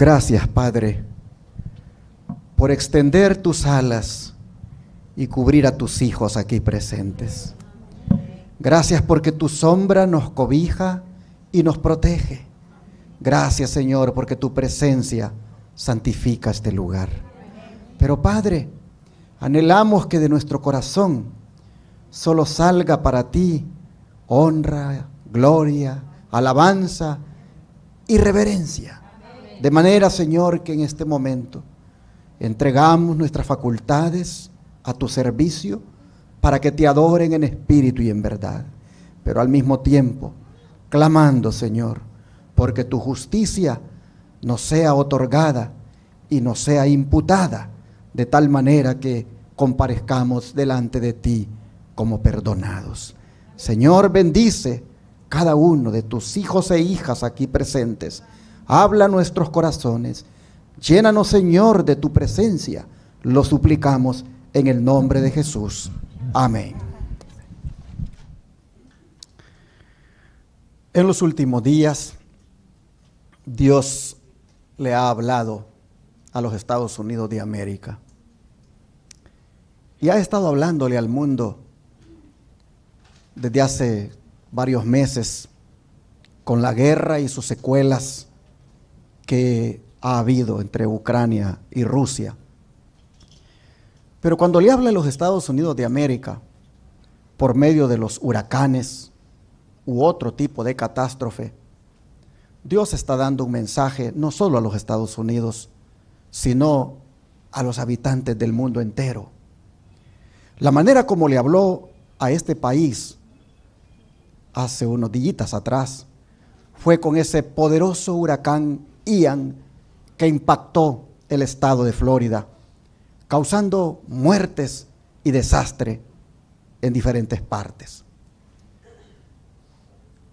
Gracias, Padre, por extender tus alas y cubrir a tus hijos aquí presentes. Gracias porque tu sombra nos cobija y nos protege. Gracias, Señor, porque tu presencia santifica este lugar. Pero, Padre, anhelamos que de nuestro corazón solo salga para ti honra, gloria, alabanza y reverencia. De manera, Señor, que en este momento entregamos nuestras facultades a tu servicio para que te adoren en espíritu y en verdad, pero al mismo tiempo clamando, Señor, porque tu justicia nos sea otorgada y nos sea imputada, de tal manera que comparezcamos delante de ti como perdonados. Señor, bendice cada uno de tus hijos e hijas aquí presentes habla nuestros corazones. Llénanos, Señor, de tu presencia. Lo suplicamos en el nombre de Jesús. Amén. En los últimos días, Dios le ha hablado a los Estados Unidos de América. Y ha estado hablándole al mundo desde hace varios meses con la guerra y sus secuelas que ha habido entre Ucrania y Rusia. Pero cuando le habla a los Estados Unidos de América por medio de los huracanes u otro tipo de catástrofe, Dios está dando un mensaje no solo a los Estados Unidos, sino a los habitantes del mundo entero. La manera como le habló a este país hace unos días atrás fue con ese poderoso huracán que impactó el estado de Florida, causando muertes y desastre en diferentes partes.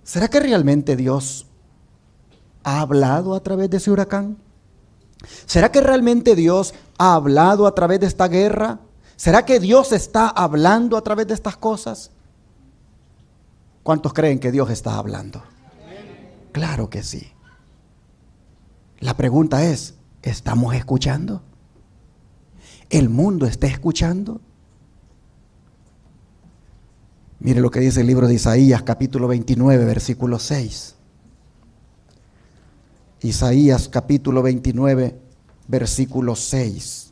¿Será que realmente Dios ha hablado a través de ese huracán? ¿Será que realmente Dios ha hablado a través de esta guerra? ¿Será que Dios está hablando a través de estas cosas? ¿Cuántos creen que Dios está hablando? Claro que sí. La pregunta es, ¿estamos escuchando? ¿El mundo está escuchando? Mire lo que dice el libro de Isaías, capítulo 29, versículo 6. Isaías, capítulo 29, versículo 6.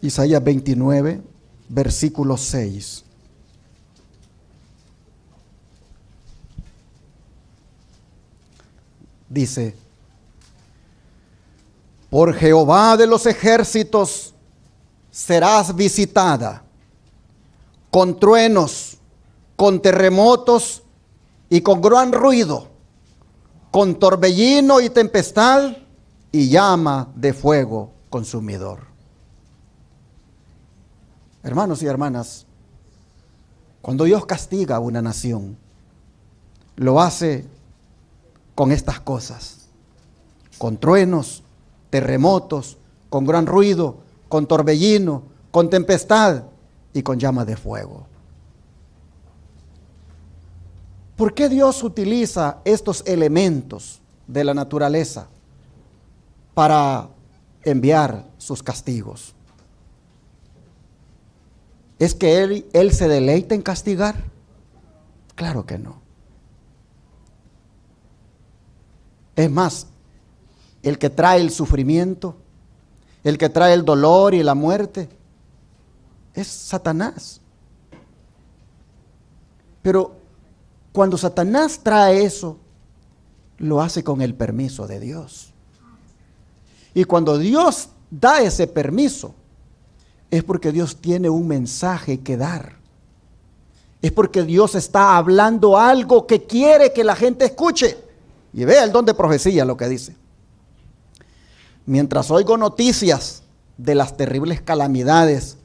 Isaías 29, versículo 6. Dice, por Jehová de los ejércitos serás visitada con truenos, con terremotos y con gran ruido, con torbellino y tempestad y llama de fuego consumidor. Hermanos y hermanas, cuando Dios castiga a una nación, lo hace con estas cosas, con truenos, terremotos, con gran ruido, con torbellino, con tempestad y con llama de fuego. ¿Por qué Dios utiliza estos elementos de la naturaleza para enviar sus castigos? ¿Es que él, él se deleita en castigar? Claro que no. Es más, el que trae el sufrimiento, el que trae el dolor y la muerte, es Satanás. Pero cuando Satanás trae eso, lo hace con el permiso de Dios. Y cuando Dios da ese permiso, es porque Dios tiene un mensaje que dar. Es porque Dios está hablando algo que quiere que la gente escuche. Y vea el don de profecía lo que dice. Mientras oigo noticias de las terribles calamidades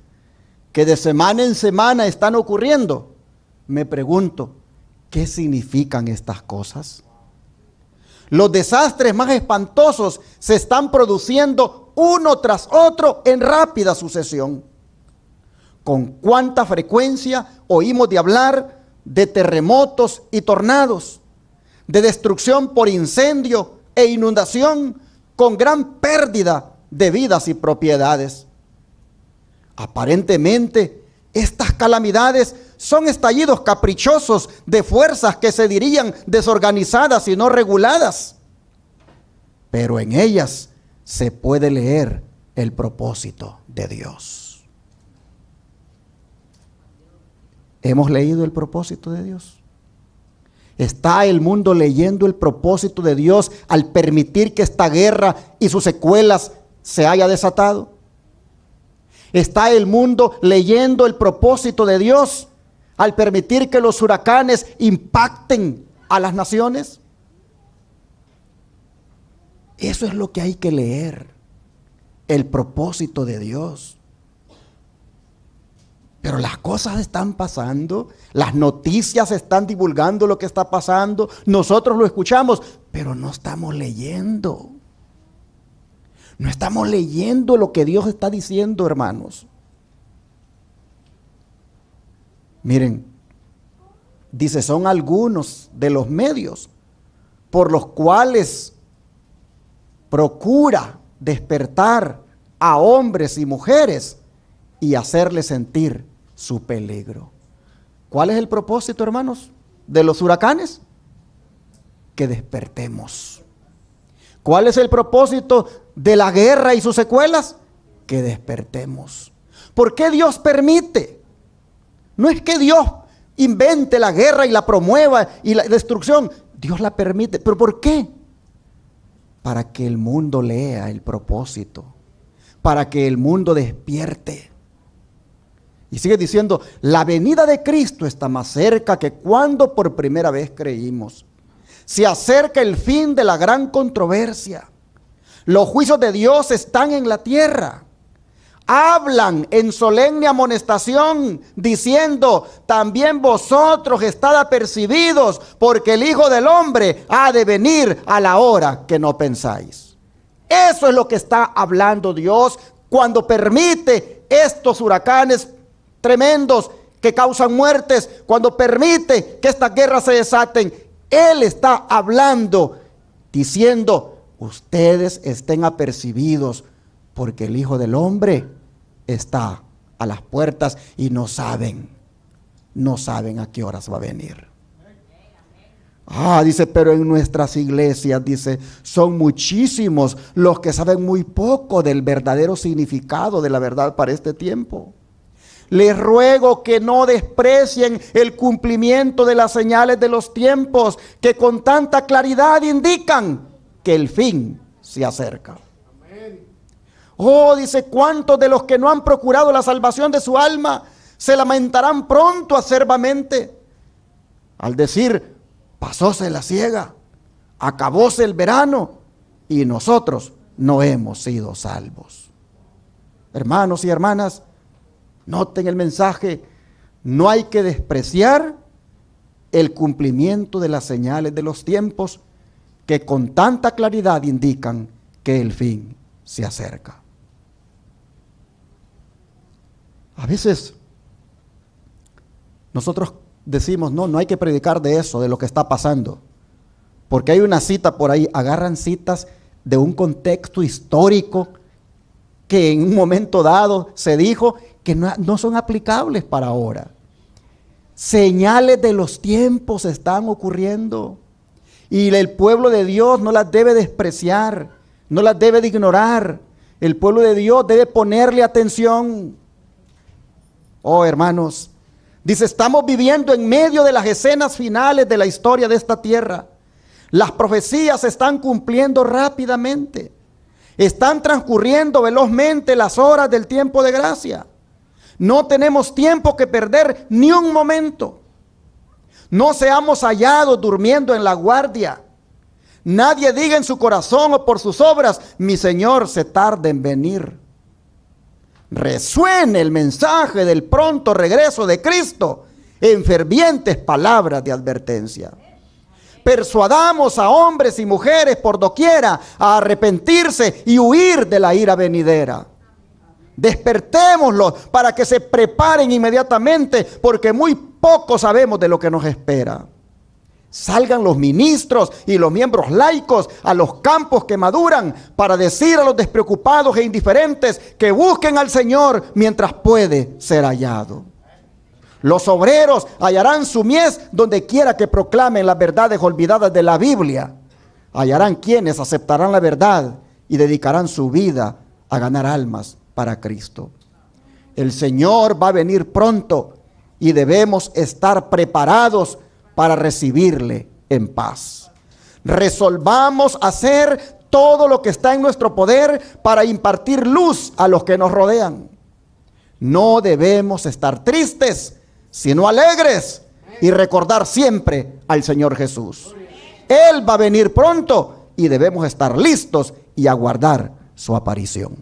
que de semana en semana están ocurriendo, me pregunto, ¿qué significan estas cosas? Los desastres más espantosos se están produciendo uno tras otro en rápida sucesión. ¿Con cuánta frecuencia oímos de hablar de terremotos y tornados, de destrucción por incendio e inundación con gran pérdida de vidas y propiedades? Aparentemente, estas calamidades son estallidos caprichosos de fuerzas que se dirían desorganizadas y no reguladas. Pero en ellas se puede leer el propósito de Dios. ¿Hemos leído el propósito de Dios? ¿Está el mundo leyendo el propósito de Dios al permitir que esta guerra y sus secuelas se haya desatado? ¿Está el mundo leyendo el propósito de Dios al permitir que los huracanes impacten a las naciones? Eso es lo que hay que leer, el propósito de Dios. Pero las cosas están pasando, las noticias están divulgando lo que está pasando, nosotros lo escuchamos, pero no estamos leyendo. No estamos leyendo lo que Dios está diciendo, hermanos. Miren, dice, son algunos de los medios por los cuales procura despertar a hombres y mujeres y hacerles sentir su peligro. ¿Cuál es el propósito, hermanos, de los huracanes? Que despertemos. ¿Cuál es el propósito de la guerra y sus secuelas? Que despertemos. ¿Por qué Dios permite no es que Dios invente la guerra y la promueva y la destrucción. Dios la permite. ¿Pero por qué? Para que el mundo lea el propósito. Para que el mundo despierte. Y sigue diciendo, la venida de Cristo está más cerca que cuando por primera vez creímos. Se acerca el fin de la gran controversia. Los juicios de Dios están en la tierra hablan en solemne amonestación, diciendo, también vosotros estad apercibidos, porque el Hijo del Hombre ha de venir a la hora que no pensáis. Eso es lo que está hablando Dios cuando permite estos huracanes tremendos que causan muertes, cuando permite que estas guerras se desaten. Él está hablando, diciendo, ustedes estén apercibidos porque el Hijo del Hombre está a las puertas y no saben, no saben a qué horas va a venir. Ah, dice, pero en nuestras iglesias, dice, son muchísimos los que saben muy poco del verdadero significado de la verdad para este tiempo. Les ruego que no desprecien el cumplimiento de las señales de los tiempos que con tanta claridad indican que el fin se acerca. Amén. Oh, dice, ¿cuántos de los que no han procurado la salvación de su alma se lamentarán pronto acerbamente? Al decir, pasóse la ciega, acabóse el verano y nosotros no hemos sido salvos. Hermanos y hermanas, noten el mensaje, no hay que despreciar el cumplimiento de las señales de los tiempos que con tanta claridad indican que el fin se acerca. A veces nosotros decimos, no, no hay que predicar de eso, de lo que está pasando. Porque hay una cita por ahí, agarran citas de un contexto histórico que en un momento dado se dijo que no, son aplicables para ahora. Señales de los tiempos están ocurriendo y el pueblo de Dios no las debe despreciar, no las debe ignorar. El pueblo de Dios debe ponerle atención Oh, hermanos, dice, estamos viviendo en medio de las escenas finales de la historia de esta tierra. Las profecías se están cumpliendo rápidamente. Están transcurriendo velozmente las horas del tiempo de gracia. No tenemos tiempo que perder ni un momento. No seamos hallados durmiendo en la guardia. Nadie diga en su corazón o por sus obras, mi Señor se tarda en venir resuene el mensaje del pronto regreso de Cristo en fervientes palabras de advertencia. Persuadamos a hombres y mujeres por doquiera a arrepentirse y huir de la ira venidera. Despertémoslos para que se preparen inmediatamente porque muy poco sabemos de lo que nos espera. Salgan los ministros y los miembros laicos a los campos que maduran para decir a los despreocupados e indiferentes que busquen al Señor mientras puede ser hallado. Los obreros hallarán su mies donde quiera que proclamen las verdades olvidadas de la Biblia. Hallarán quienes aceptarán la verdad y dedicarán su vida a ganar almas para Cristo. El Señor va a venir pronto y debemos estar preparados para recibirle en paz. Resolvamos hacer todo lo que está en nuestro poder para impartir luz a los que nos rodean. No debemos estar tristes, sino alegres y recordar siempre al Señor Jesús. Él va a venir pronto y debemos estar listos y aguardar su aparición.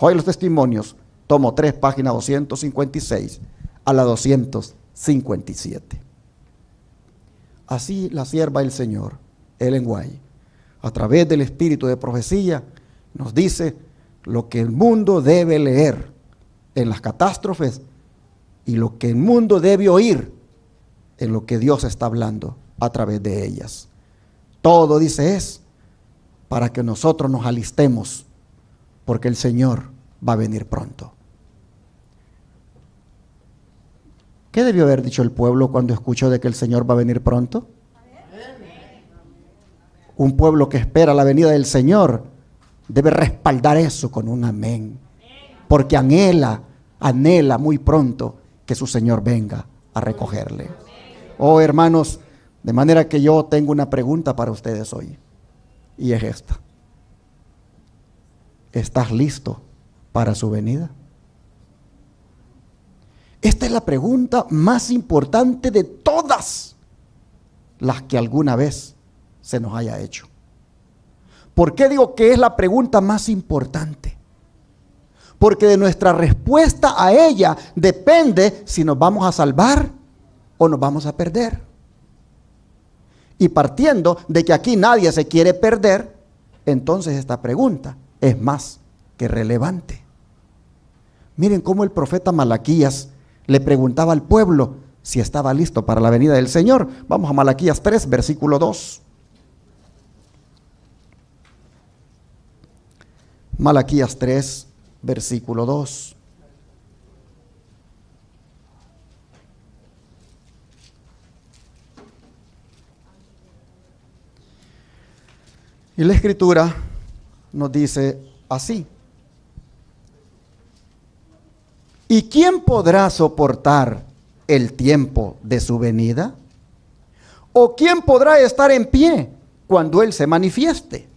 Hoy los testimonios, tomo 3, página 256 a la 257. Así la sierva del Señor, el enguay, a través del espíritu de profecía, nos dice lo que el mundo debe leer en las catástrofes y lo que el mundo debe oír en lo que Dios está hablando a través de ellas. Todo, dice, es para que nosotros nos alistemos, porque el Señor va a venir pronto. ¿Qué debió haber dicho el pueblo cuando escuchó de que el Señor va a venir pronto? Un pueblo que espera la venida del Señor debe respaldar eso con un amén. Porque anhela, anhela muy pronto que su Señor venga a recogerle. Oh hermanos, de manera que yo tengo una pregunta para ustedes hoy. Y es esta. ¿Estás listo para su venida? Esta es la pregunta más importante de todas las que alguna vez se nos haya hecho. ¿Por qué digo que es la pregunta más importante? Porque de nuestra respuesta a ella depende si nos vamos a salvar o nos vamos a perder. Y partiendo de que aquí nadie se quiere perder, entonces esta pregunta es más que relevante. Miren cómo el profeta Malaquías le preguntaba al pueblo si estaba listo para la venida del Señor. Vamos a Malaquías 3, versículo 2. Malaquías 3, versículo 2. Y la escritura nos dice así, ¿Y quién podrá soportar el tiempo de su venida? ¿O quién podrá estar en pie cuando Él se manifieste?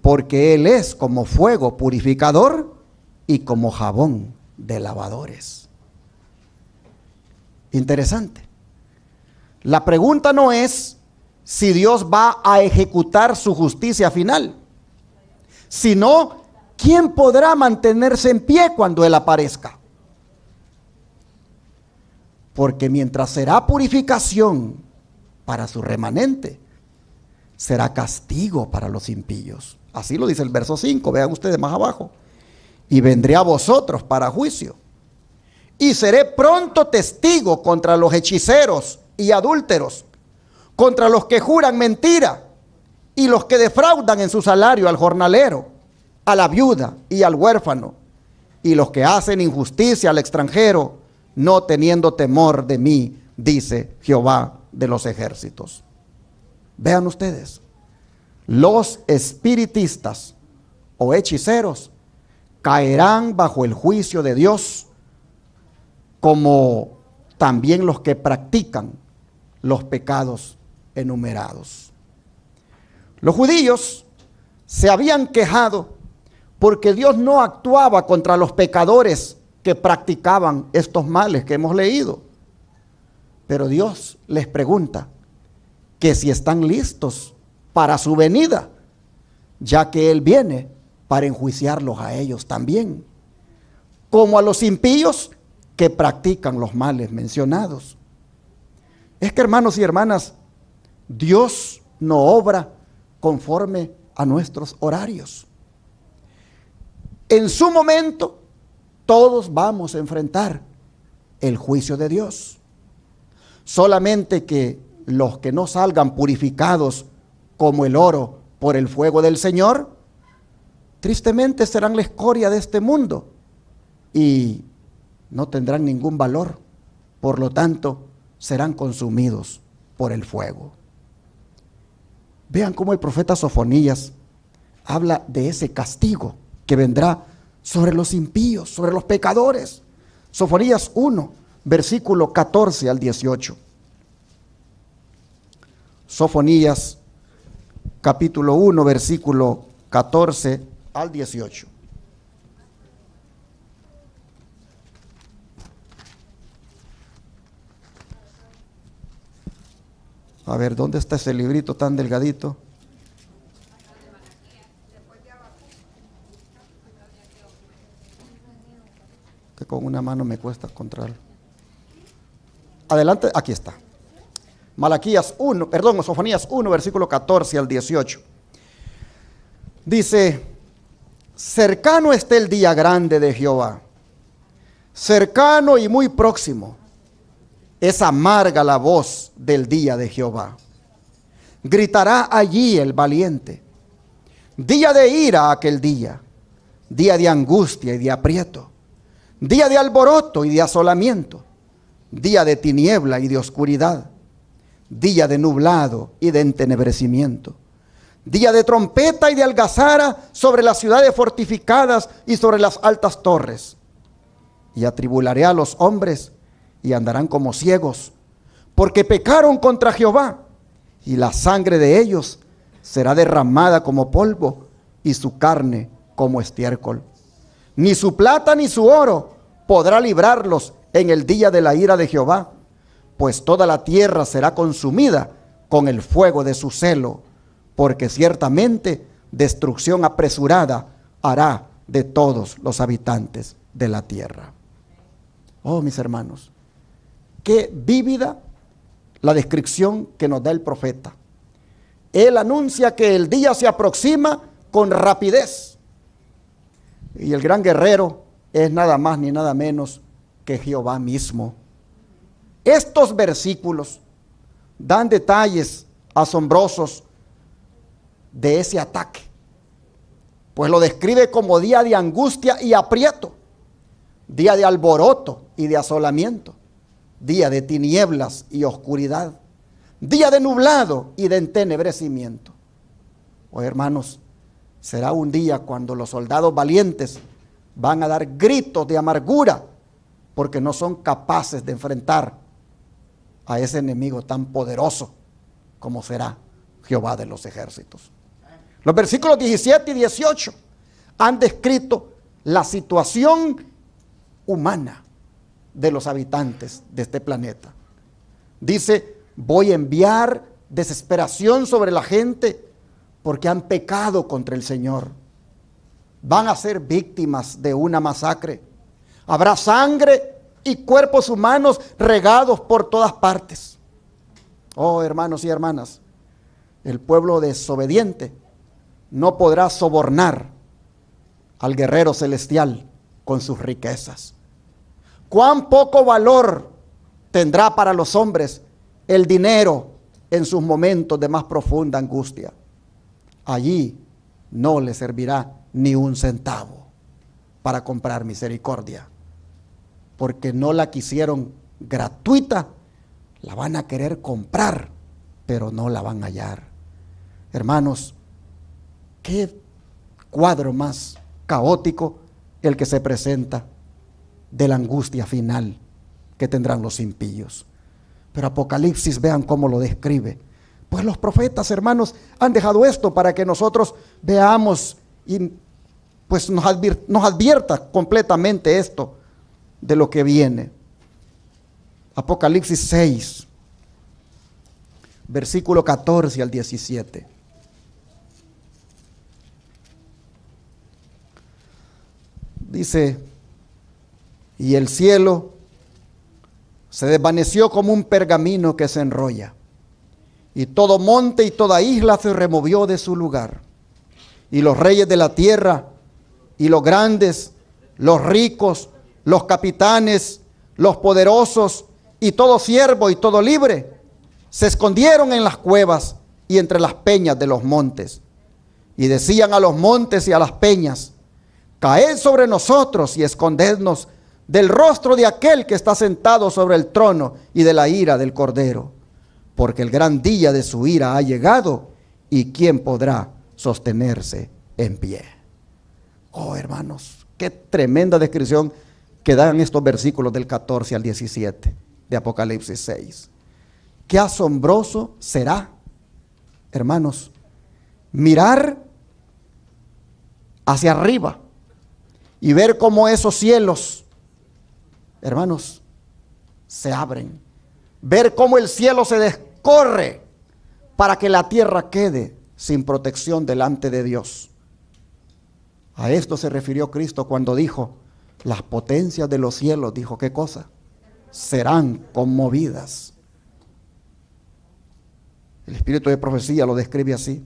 Porque Él es como fuego purificador y como jabón de lavadores. Interesante. La pregunta no es si Dios va a ejecutar su justicia final, sino ¿quién podrá mantenerse en pie cuando Él aparezca? Porque mientras será purificación para su remanente, será castigo para los impíos. Así lo dice el verso 5, vean ustedes más abajo. Y vendré a vosotros para juicio. Y seré pronto testigo contra los hechiceros y adúlteros, contra los que juran mentira y los que defraudan en su salario al jornalero a la viuda y al huérfano, y los que hacen injusticia al extranjero, no teniendo temor de mí, dice Jehová de los ejércitos. Vean ustedes, los espiritistas o hechiceros caerán bajo el juicio de Dios, como también los que practican los pecados enumerados. Los judíos se habían quejado porque Dios no actuaba contra los pecadores que practicaban estos males que hemos leído. Pero Dios les pregunta que si están listos para su venida, ya que Él viene para enjuiciarlos a ellos también, como a los impíos que practican los males mencionados. Es que hermanos y hermanas, Dios no obra conforme a nuestros horarios en su momento todos vamos a enfrentar el juicio de Dios. Solamente que los que no salgan purificados como el oro por el fuego del Señor, tristemente serán la escoria de este mundo y no tendrán ningún valor. Por lo tanto, serán consumidos por el fuego. Vean cómo el profeta Sofonías habla de ese castigo que vendrá sobre los impíos, sobre los pecadores. Sofonías 1, versículo 14 al 18. Sofonías capítulo 1, versículo 14 al 18. A ver, ¿dónde está ese librito tan delgadito? con una mano me cuesta encontrar. Adelante, aquí está. Malaquías 1, perdón, Sofonías 1, versículo 14 al 18. Dice, cercano está el día grande de Jehová, cercano y muy próximo. Es amarga la voz del día de Jehová. Gritará allí el valiente. Día de ira aquel día, día de angustia y de aprieto día de alboroto y de asolamiento, día de tiniebla y de oscuridad, día de nublado y de entenebrecimiento, día de trompeta y de algazara sobre las ciudades fortificadas y sobre las altas torres. Y atribularé a los hombres y andarán como ciegos, porque pecaron contra Jehová, y la sangre de ellos será derramada como polvo y su carne como estiércol ni su plata ni su oro podrá librarlos en el día de la ira de Jehová, pues toda la tierra será consumida con el fuego de su celo, porque ciertamente destrucción apresurada hará de todos los habitantes de la tierra. Oh, mis hermanos, qué vívida la descripción que nos da el profeta. Él anuncia que el día se aproxima con rapidez y el gran guerrero es nada más ni nada menos que Jehová mismo. Estos versículos dan detalles asombrosos de ese ataque, pues lo describe como día de angustia y aprieto, día de alboroto y de asolamiento, día de tinieblas y oscuridad, día de nublado y de entenebrecimiento. Oh hermanos, será un día cuando los soldados valientes van a dar gritos de amargura porque no son capaces de enfrentar a ese enemigo tan poderoso como será Jehová de los ejércitos. Los versículos 17 y 18 han descrito la situación humana de los habitantes de este planeta. Dice, voy a enviar desesperación sobre la gente porque han pecado contra el Señor. Van a ser víctimas de una masacre. Habrá sangre y cuerpos humanos regados por todas partes. Oh, hermanos y hermanas, el pueblo desobediente no podrá sobornar al guerrero celestial con sus riquezas. Cuán poco valor tendrá para los hombres el dinero en sus momentos de más profunda angustia allí no le servirá ni un centavo para comprar misericordia, porque no la quisieron gratuita, la van a querer comprar, pero no la van a hallar. Hermanos, qué cuadro más caótico el que se presenta de la angustia final que tendrán los impíos. Pero Apocalipsis, vean cómo lo describe. Pues los profetas, hermanos, han dejado esto para que nosotros veamos y pues nos, nos advierta completamente esto de lo que viene. Apocalipsis 6, versículo 14 al 17. Dice, y el cielo se desvaneció como un pergamino que se enrolla. Y todo monte y toda isla se removió de su lugar. Y los reyes de la tierra, y los grandes, los ricos, los capitanes, los poderosos, y todo siervo y todo libre, se escondieron en las cuevas y entre las peñas de los montes. Y decían a los montes y a las peñas, caed sobre nosotros y escondednos del rostro de aquel que está sentado sobre el trono y de la ira del cordero porque el gran día de su ira ha llegado y quién podrá sostenerse en pie. Oh hermanos, qué tremenda descripción que dan estos versículos del 14 al 17 de Apocalipsis 6. Qué asombroso será, hermanos, mirar hacia arriba y ver cómo esos cielos, hermanos, se abren. Ver cómo el cielo se des corre para que la tierra quede sin protección delante de Dios. A esto se refirió Cristo cuando dijo, las potencias de los cielos, dijo, ¿qué cosa? Serán conmovidas. El espíritu de profecía lo describe así.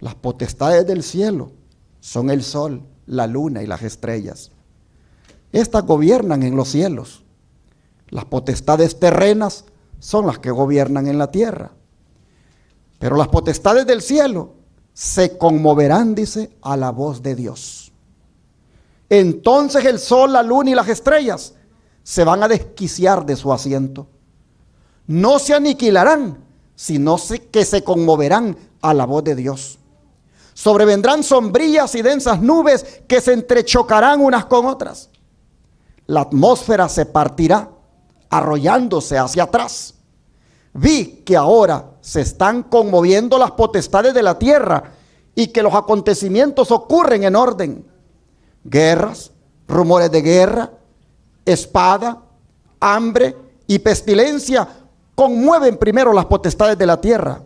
Las potestades del cielo son el sol, la luna y las estrellas. Estas gobiernan en los cielos. Las potestades terrenas son las que gobiernan en la tierra. Pero las potestades del cielo se conmoverán, dice, a la voz de Dios. Entonces el sol, la luna y las estrellas se van a desquiciar de su asiento. No se aniquilarán, sino que se conmoverán a la voz de Dios. Sobrevendrán sombrías y densas nubes que se entrechocarán unas con otras. La atmósfera se partirá, arrollándose hacia atrás. Vi que ahora se están conmoviendo las potestades de la tierra y que los acontecimientos ocurren en orden. Guerras, rumores de guerra, espada, hambre y pestilencia conmueven primero las potestades de la tierra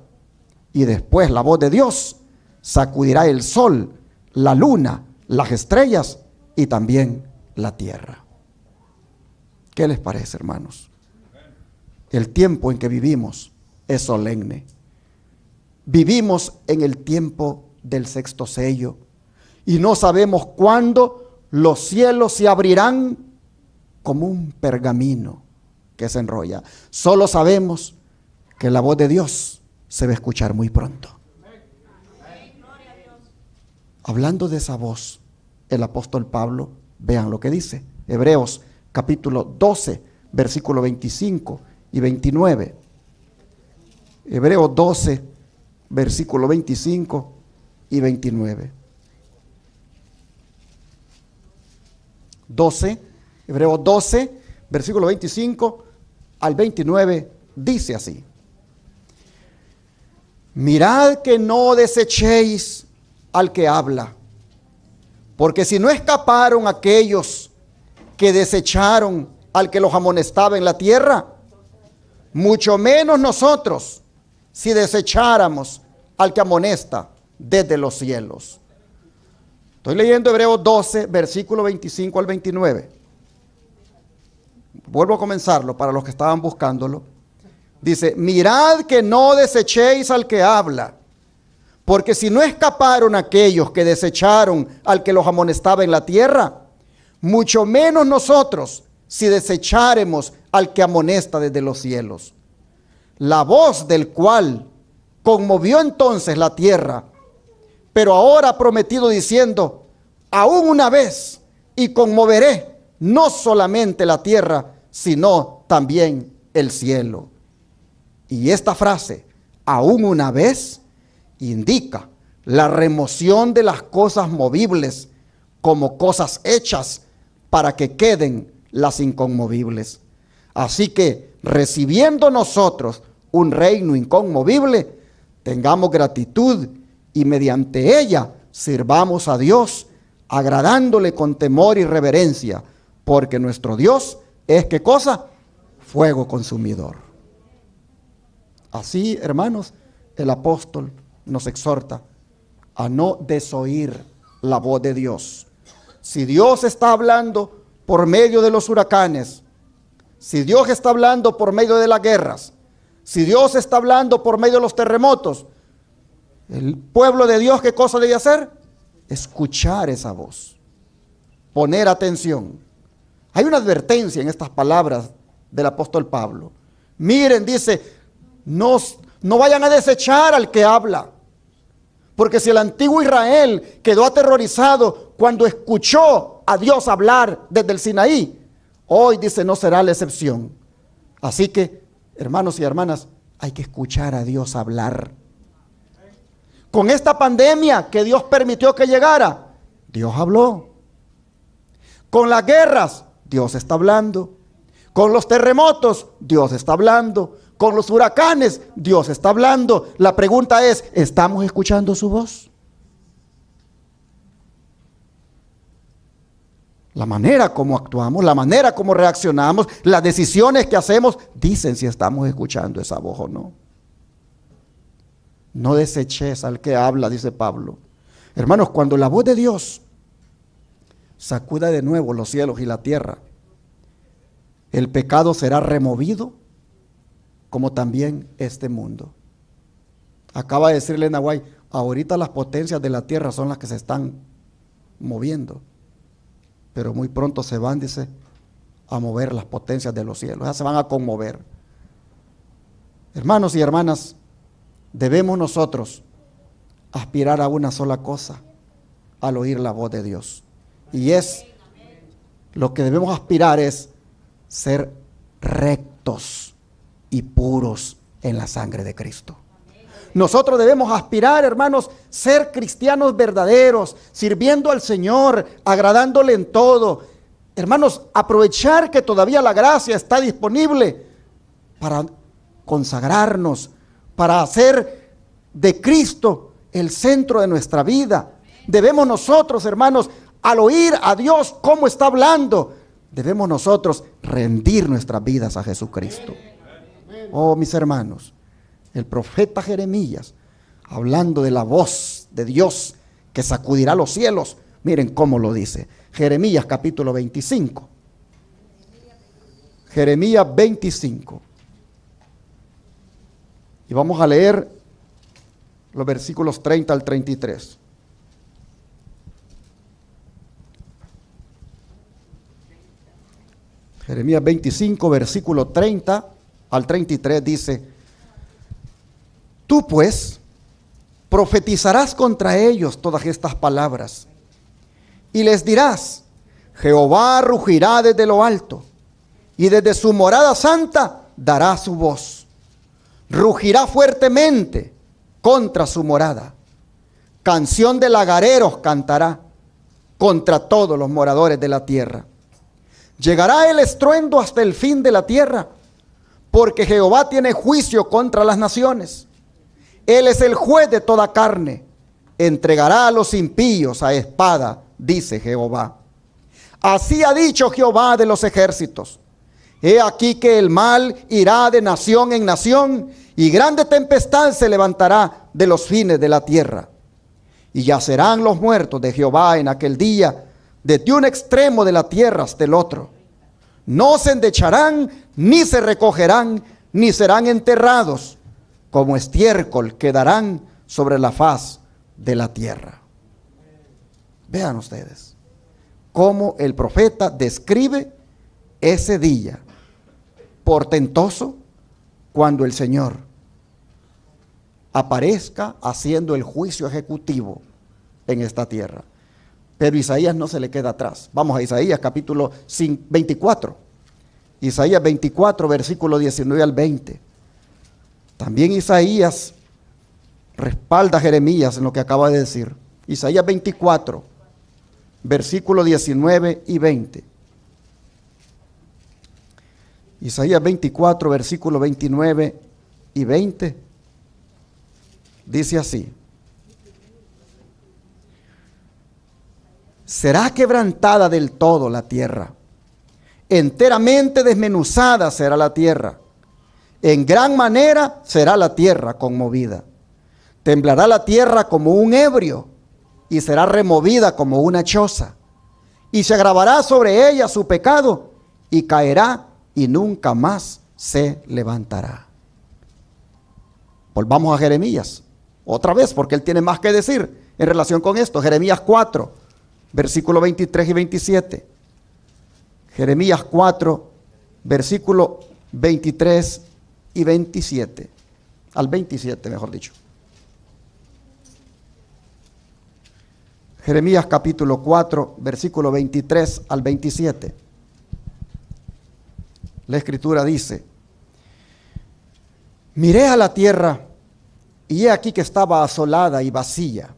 y después la voz de Dios sacudirá el sol, la luna, las estrellas y también la tierra. ¿Qué les parece, hermanos? El tiempo en que vivimos es solemne. Vivimos en el tiempo del sexto sello y no sabemos cuándo los cielos se abrirán como un pergamino que se enrolla. Solo sabemos que la voz de Dios se va a escuchar muy pronto. Hablando de esa voz, el apóstol Pablo, vean lo que dice. Hebreos capítulo 12, versículo 25 y 29. Hebreos 12, versículo 25 y 29. 12, Hebreos 12, versículo 25 al 29, dice así. Mirad que no desechéis al que habla, porque si no escaparon aquellos que desecharon al que los amonestaba en la tierra, mucho menos nosotros si desecháramos al que amonesta desde los cielos. Estoy leyendo Hebreos 12, versículo 25 al 29. Vuelvo a comenzarlo para los que estaban buscándolo. Dice, mirad que no desechéis al que habla, porque si no escaparon aquellos que desecharon al que los amonestaba en la tierra, mucho menos nosotros si desecháremos al que amonesta desde los cielos. La voz del cual conmovió entonces la tierra, pero ahora ha prometido diciendo, aún una vez y conmoveré no solamente la tierra, sino también el cielo. Y esta frase, aún una vez, indica la remoción de las cosas movibles como cosas hechas para que queden las inconmovibles. Así que recibiendo nosotros un reino inconmovible, tengamos gratitud y mediante ella sirvamos a Dios, agradándole con temor y reverencia, porque nuestro Dios es qué cosa? Fuego consumidor. Así, hermanos, el apóstol nos exhorta a no desoír la voz de Dios. Si Dios está hablando, por medio de los huracanes, si Dios está hablando por medio de las guerras, si Dios está hablando por medio de los terremotos, el pueblo de Dios, ¿qué cosa debe hacer? Escuchar esa voz, poner atención. Hay una advertencia en estas palabras del apóstol Pablo. Miren, dice, no, no vayan a desechar al que habla. Porque si el antiguo Israel quedó aterrorizado cuando escuchó a Dios hablar desde el Sinaí, hoy dice no será la excepción. Así que, hermanos y hermanas, hay que escuchar a Dios hablar. Con esta pandemia que Dios permitió que llegara, Dios habló. Con las guerras, Dios está hablando. Con los terremotos, Dios está hablando. Con los huracanes, Dios está hablando. La pregunta es, ¿estamos escuchando su voz? La manera como actuamos, la manera como reaccionamos, las decisiones que hacemos, dicen si estamos escuchando esa voz o no. No deseches al que habla, dice Pablo. Hermanos, cuando la voz de Dios sacuda de nuevo los cielos y la tierra, el pecado será removido como también este mundo. Acaba de decirle Nahuay, ahorita las potencias de la tierra son las que se están moviendo pero muy pronto se van, dice, a mover las potencias de los cielos, ya se van a conmover. Hermanos y hermanas, debemos nosotros aspirar a una sola cosa al oír la voz de Dios. Y es lo que debemos aspirar es ser rectos y puros en la sangre de Cristo. Nosotros debemos aspirar, hermanos, ser cristianos verdaderos, sirviendo al Señor, agradándole en todo. Hermanos, aprovechar que todavía la gracia está disponible para consagrarnos, para hacer de Cristo el centro de nuestra vida. Debemos nosotros, hermanos, al oír a Dios cómo está hablando, debemos nosotros rendir nuestras vidas a Jesucristo. Oh, mis hermanos, el profeta Jeremías, hablando de la voz de Dios que sacudirá los cielos. Miren cómo lo dice. Jeremías capítulo 25. Jeremías 25. Y vamos a leer los versículos 30 al 33. Jeremías 25, versículo 30 al 33 dice, Tú pues profetizarás contra ellos todas estas palabras y les dirás, Jehová rugirá desde lo alto y desde su morada santa dará su voz. Rugirá fuertemente contra su morada. Canción de lagareros cantará contra todos los moradores de la tierra. Llegará el estruendo hasta el fin de la tierra, porque Jehová tiene juicio contra las naciones él es el juez de toda carne. Entregará a los impíos a espada, dice Jehová. Así ha dicho Jehová de los ejércitos. He aquí que el mal irá de nación en nación y grande tempestad se levantará de los fines de la tierra. Y yacerán los muertos de Jehová en aquel día, desde un extremo de la tierra hasta el otro. No se endecharán, ni se recogerán, ni serán enterrados como estiércol quedarán sobre la faz de la tierra. Vean ustedes cómo el profeta describe ese día portentoso cuando el Señor aparezca haciendo el juicio ejecutivo en esta tierra. Pero Isaías no se le queda atrás. Vamos a Isaías capítulo 24. Isaías 24, versículo 19 al 20. También Isaías respalda a Jeremías en lo que acaba de decir. Isaías 24, versículo 19 y 20. Isaías 24, versículo 29 y 20. Dice así. Será quebrantada del todo la tierra. Enteramente desmenuzada será la tierra en gran manera será la tierra conmovida. Temblará la tierra como un ebrio y será removida como una choza. Y se agravará sobre ella su pecado y caerá y nunca más se levantará. Volvamos a Jeremías, otra vez, porque él tiene más que decir en relación con esto. Jeremías 4, versículo 23 y 27. Jeremías 4, versículo 23 y 27, al 27 mejor dicho. Jeremías capítulo 4, versículo 23 al 27. La escritura dice, miré a la tierra y he aquí que estaba asolada y vacía,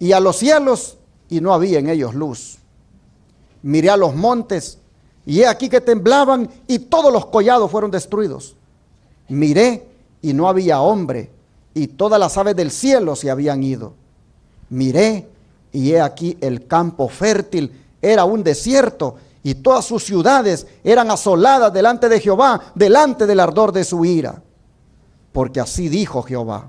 y a los cielos y no había en ellos luz. Miré a los montes y he aquí que temblaban y todos los collados fueron destruidos. Miré y no había hombre, y todas las aves del cielo se habían ido. Miré y he aquí el campo fértil era un desierto, y todas sus ciudades eran asoladas delante de Jehová, delante del ardor de su ira. Porque así dijo Jehová,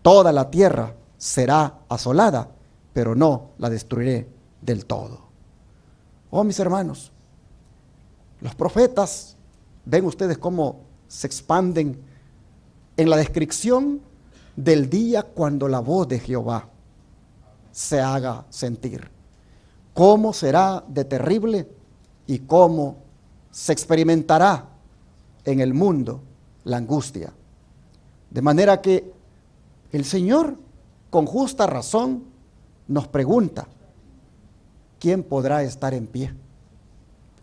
toda la tierra será asolada, pero no la destruiré del todo. Oh, mis hermanos, los profetas, ven ustedes cómo se expanden en la descripción del día cuando la voz de Jehová se haga sentir. ¿Cómo será de terrible y cómo se experimentará en el mundo la angustia? De manera que el Señor, con justa razón, nos pregunta, ¿quién podrá estar en pie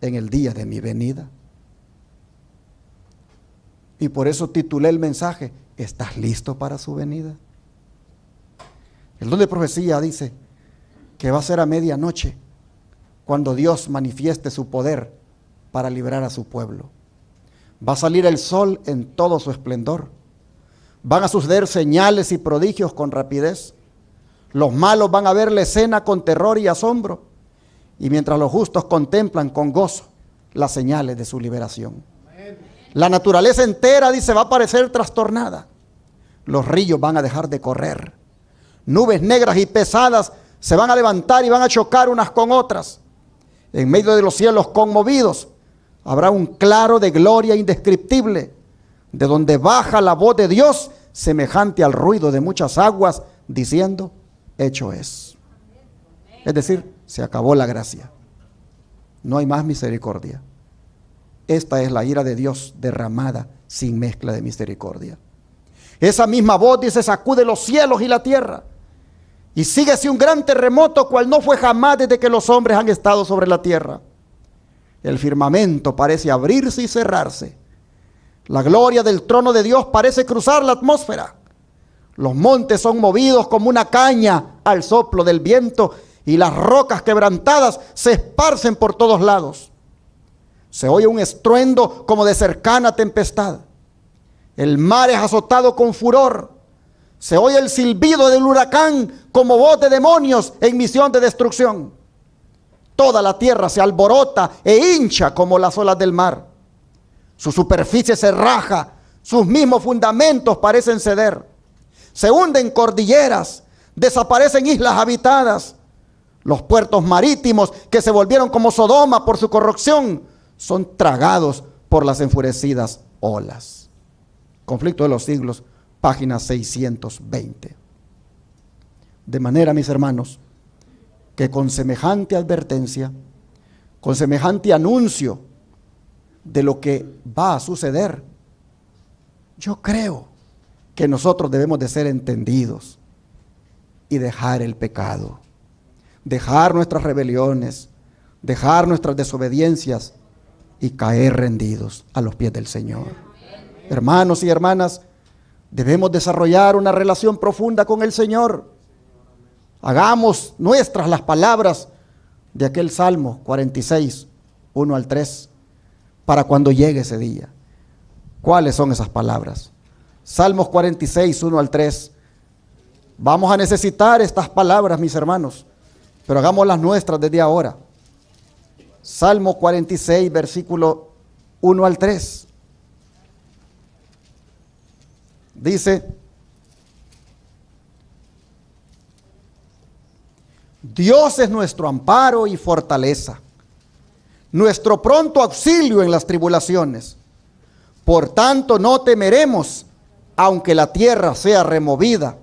en el día de mi venida? Y por eso titulé el mensaje, ¿estás listo para su venida? El don de profecía dice que va a ser a medianoche cuando Dios manifieste su poder para librar a su pueblo. Va a salir el sol en todo su esplendor. Van a suceder señales y prodigios con rapidez. Los malos van a ver la escena con terror y asombro. Y mientras los justos contemplan con gozo las señales de su liberación. La naturaleza entera, dice, va a parecer trastornada. Los ríos van a dejar de correr. Nubes negras y pesadas se van a levantar y van a chocar unas con otras. En medio de los cielos conmovidos habrá un claro de gloria indescriptible, de donde baja la voz de Dios semejante al ruido de muchas aguas, diciendo, hecho es. Es decir, se acabó la gracia. No hay más misericordia. Esta es la ira de Dios derramada sin mezcla de misericordia. Esa misma voz dice, sacude los cielos y la tierra. Y síguese un gran terremoto cual no fue jamás desde que los hombres han estado sobre la tierra. El firmamento parece abrirse y cerrarse. La gloria del trono de Dios parece cruzar la atmósfera. Los montes son movidos como una caña al soplo del viento y las rocas quebrantadas se esparcen por todos lados. Se oye un estruendo como de cercana tempestad. El mar es azotado con furor. Se oye el silbido del huracán como voz de demonios en misión de destrucción. Toda la tierra se alborota e hincha como las olas del mar. Su superficie se raja, sus mismos fundamentos parecen ceder. Se hunden cordilleras, desaparecen islas habitadas. Los puertos marítimos que se volvieron como Sodoma por su corrupción son tragados por las enfurecidas olas. Conflicto de los siglos, página 620. De manera, mis hermanos, que con semejante advertencia, con semejante anuncio de lo que va a suceder, yo creo que nosotros debemos de ser entendidos y dejar el pecado, dejar nuestras rebeliones, dejar nuestras desobediencias y caer rendidos a los pies del Señor. Hermanos y hermanas, debemos desarrollar una relación profunda con el Señor. Hagamos nuestras las palabras de aquel Salmo 46, 1 al 3, para cuando llegue ese día. ¿Cuáles son esas palabras? Salmos 46, 1 al 3. Vamos a necesitar estas palabras, mis hermanos, pero hagamos las nuestras desde ahora. Salmo 46, versículo 1 al 3. Dice, Dios es nuestro amparo y fortaleza, nuestro pronto auxilio en las tribulaciones. Por tanto, no temeremos, aunque la tierra sea removida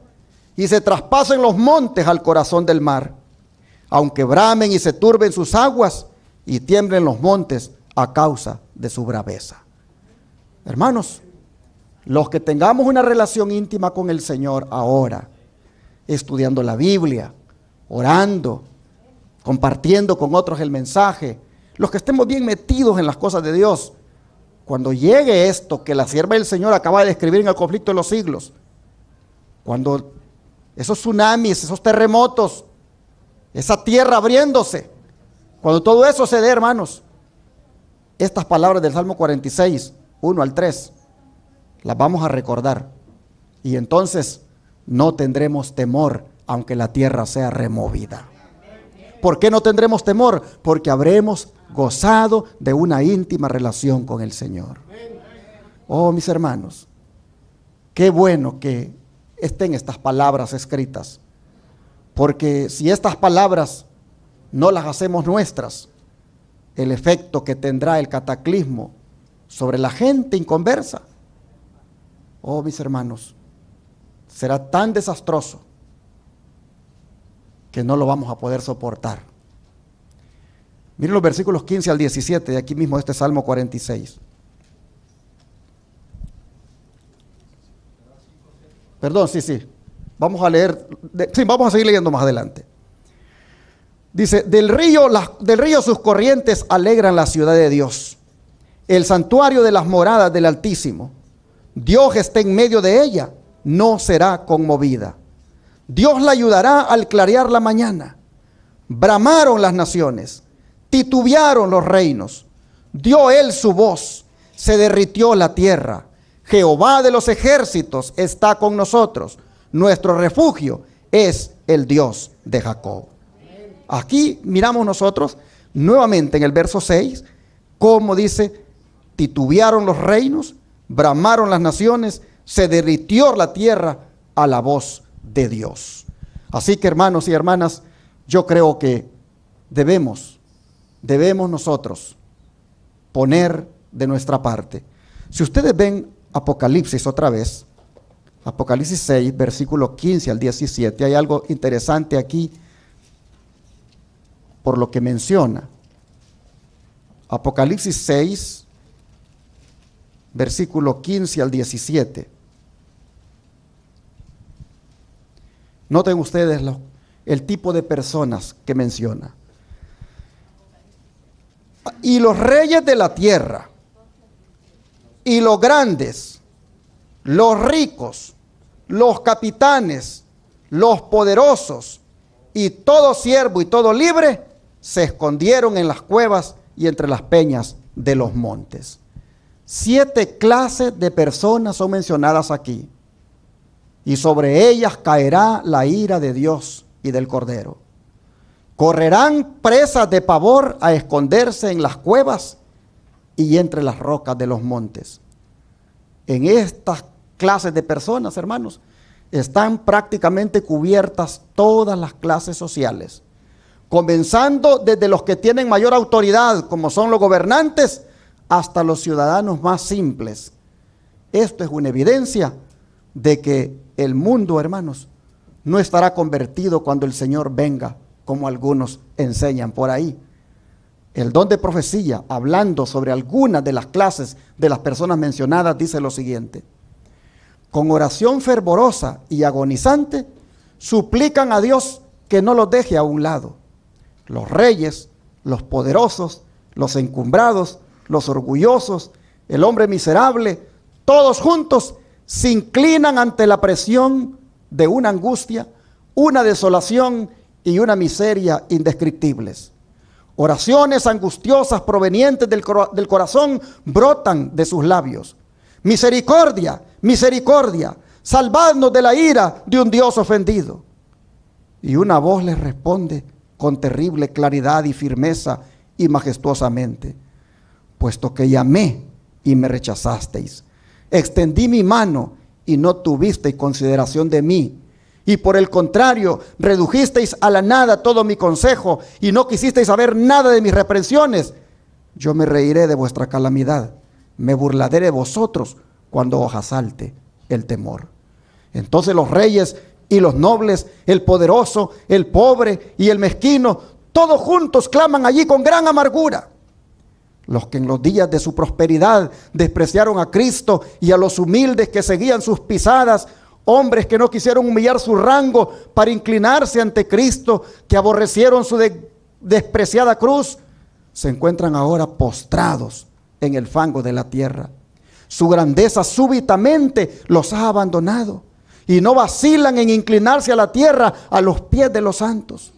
y se traspasen los montes al corazón del mar, aunque bramen y se turben sus aguas y tiemblen los montes a causa de su braveza. Hermanos, los que tengamos una relación íntima con el Señor ahora, estudiando la Biblia, orando, compartiendo con otros el mensaje, los que estemos bien metidos en las cosas de Dios, cuando llegue esto que la sierva del Señor acaba de describir en el conflicto de los siglos, cuando esos tsunamis, esos terremotos, esa tierra abriéndose, cuando todo eso se dé, hermanos, estas palabras del Salmo 46, 1 al 3, las vamos a recordar. Y entonces no tendremos temor aunque la tierra sea removida. ¿Por qué no tendremos temor? Porque habremos gozado de una íntima relación con el Señor. Oh, mis hermanos, qué bueno que estén estas palabras escritas. Porque si estas palabras no las hacemos nuestras, el efecto que tendrá el cataclismo sobre la gente inconversa, oh mis hermanos, será tan desastroso que no lo vamos a poder soportar. Miren los versículos 15 al 17 de aquí mismo este Salmo 46. Perdón, sí, sí. Vamos a leer, sí, vamos a seguir leyendo más adelante. Dice, del río, del río sus corrientes alegran la ciudad de Dios, el santuario de las moradas del Altísimo. Dios está en medio de ella, no será conmovida. Dios la ayudará al clarear la mañana. Bramaron las naciones, titubearon los reinos. Dio él su voz, se derritió la tierra. Jehová de los ejércitos está con nosotros. Nuestro refugio es el Dios de Jacob. Aquí miramos nosotros nuevamente en el verso 6, cómo dice, titubearon los reinos, bramaron las naciones, se derritió la tierra a la voz de Dios. Así que hermanos y hermanas, yo creo que debemos, debemos nosotros poner de nuestra parte. Si ustedes ven Apocalipsis otra vez, Apocalipsis 6, versículo 15 al 17, hay algo interesante aquí por lo que menciona. Apocalipsis 6, versículo 15 al 17. Noten ustedes el tipo de personas que menciona. Y los reyes de la tierra, y los grandes, los ricos, los capitanes, los poderosos, y todo siervo y todo libre, se escondieron en las cuevas y entre las peñas de los montes. Siete clases de personas son mencionadas aquí. Y sobre ellas caerá la ira de Dios y del Cordero. Correrán presas de pavor a esconderse en las cuevas y entre las rocas de los montes. En estas clases de personas, hermanos, están prácticamente cubiertas todas las clases sociales comenzando desde los que tienen mayor autoridad, como son los gobernantes, hasta los ciudadanos más simples. Esto es una evidencia de que el mundo, hermanos, no estará convertido cuando el Señor venga, como algunos enseñan por ahí. El don de profecía, hablando sobre algunas de las clases de las personas mencionadas, dice lo siguiente. Con oración fervorosa y agonizante, suplican a Dios que no los deje a un lado los reyes, los poderosos, los encumbrados, los orgullosos, el hombre miserable, todos juntos se inclinan ante la presión de una angustia, una desolación y una miseria indescriptibles. Oraciones angustiosas provenientes del, corazón brotan de sus labios. Misericordia, misericordia, salvadnos de la ira de un Dios ofendido. Y una voz les responde, con terrible claridad y firmeza y majestuosamente, puesto que llamé y me rechazasteis. Extendí mi mano y no tuvisteis consideración de mí. Y por el contrario, redujisteis a la nada todo mi consejo y no quisisteis saber nada de mis reprensiones. Yo me reiré de vuestra calamidad, me burlaré de vosotros cuando os asalte el temor. Entonces los reyes y los nobles, el poderoso, el pobre y el mezquino, todos juntos claman allí con gran amargura. Los que en los días de su prosperidad despreciaron a Cristo y a los humildes que seguían sus pisadas, hombres que no quisieron humillar su rango para inclinarse ante Cristo, que aborrecieron su despreciada cruz, se encuentran ahora postrados en el fango de la tierra. Su grandeza súbitamente los ha abandonado y no vacilan en inclinarse a la tierra a los pies de los santos.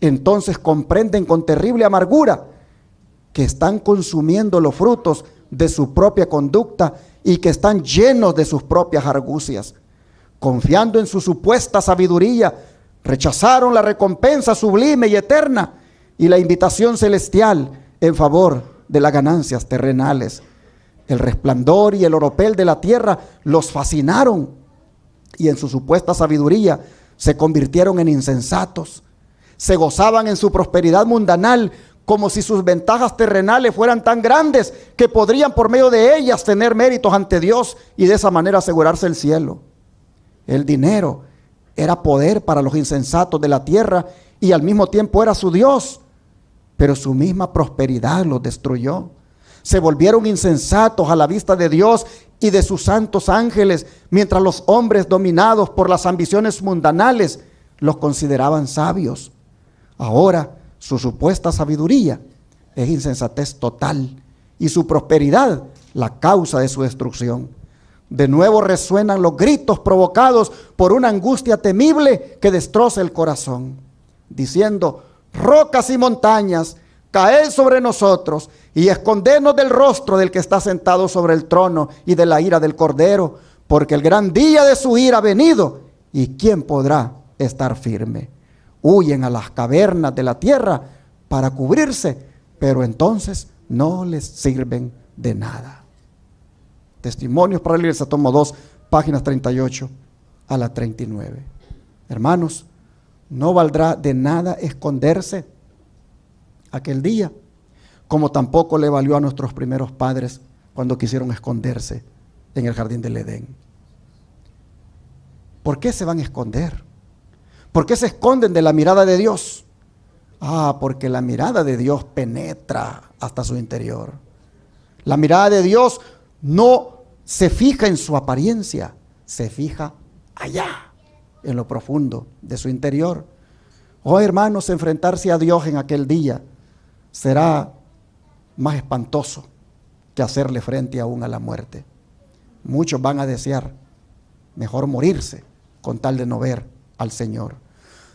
Entonces comprenden con terrible amargura que están consumiendo los frutos de su propia conducta y que están llenos de sus propias argucias. Confiando en su supuesta sabiduría, rechazaron la recompensa sublime y eterna y la invitación celestial en favor de las ganancias terrenales. El resplandor y el oropel de la tierra los fascinaron y en su supuesta sabiduría se convirtieron en insensatos. Se gozaban en su prosperidad mundanal como si sus ventajas terrenales fueran tan grandes que podrían por medio de ellas tener méritos ante Dios y de esa manera asegurarse el cielo. El dinero era poder para los insensatos de la tierra y al mismo tiempo era su Dios, pero su misma prosperidad los destruyó. Se volvieron insensatos a la vista de Dios y de sus santos ángeles, mientras los hombres dominados por las ambiciones mundanales los consideraban sabios. Ahora su supuesta sabiduría es insensatez total y su prosperidad la causa de su destrucción. De nuevo resuenan los gritos provocados por una angustia temible que destroza el corazón, diciendo, rocas y montañas, caed sobre nosotros y escondernos del rostro del que está sentado sobre el trono y de la ira del cordero, porque el gran día de su ira ha venido y quién podrá estar firme. Huyen a las cavernas de la tierra para cubrirse, pero entonces no les sirven de nada. Testimonios para la iglesia, tomo 2, páginas 38 a la 39. Hermanos, no valdrá de nada esconderse aquel día, como tampoco le valió a nuestros primeros padres cuando quisieron esconderse en el jardín del Edén. ¿Por qué se van a esconder? ¿Por qué se esconden de la mirada de Dios? Ah, porque la mirada de Dios penetra hasta su interior. La mirada de Dios no se fija en su apariencia, se fija allá, en lo profundo de su interior. Oh hermanos, enfrentarse a Dios en aquel día será más espantoso que hacerle frente aún a la muerte. Muchos van a desear mejor morirse con tal de no ver al Señor.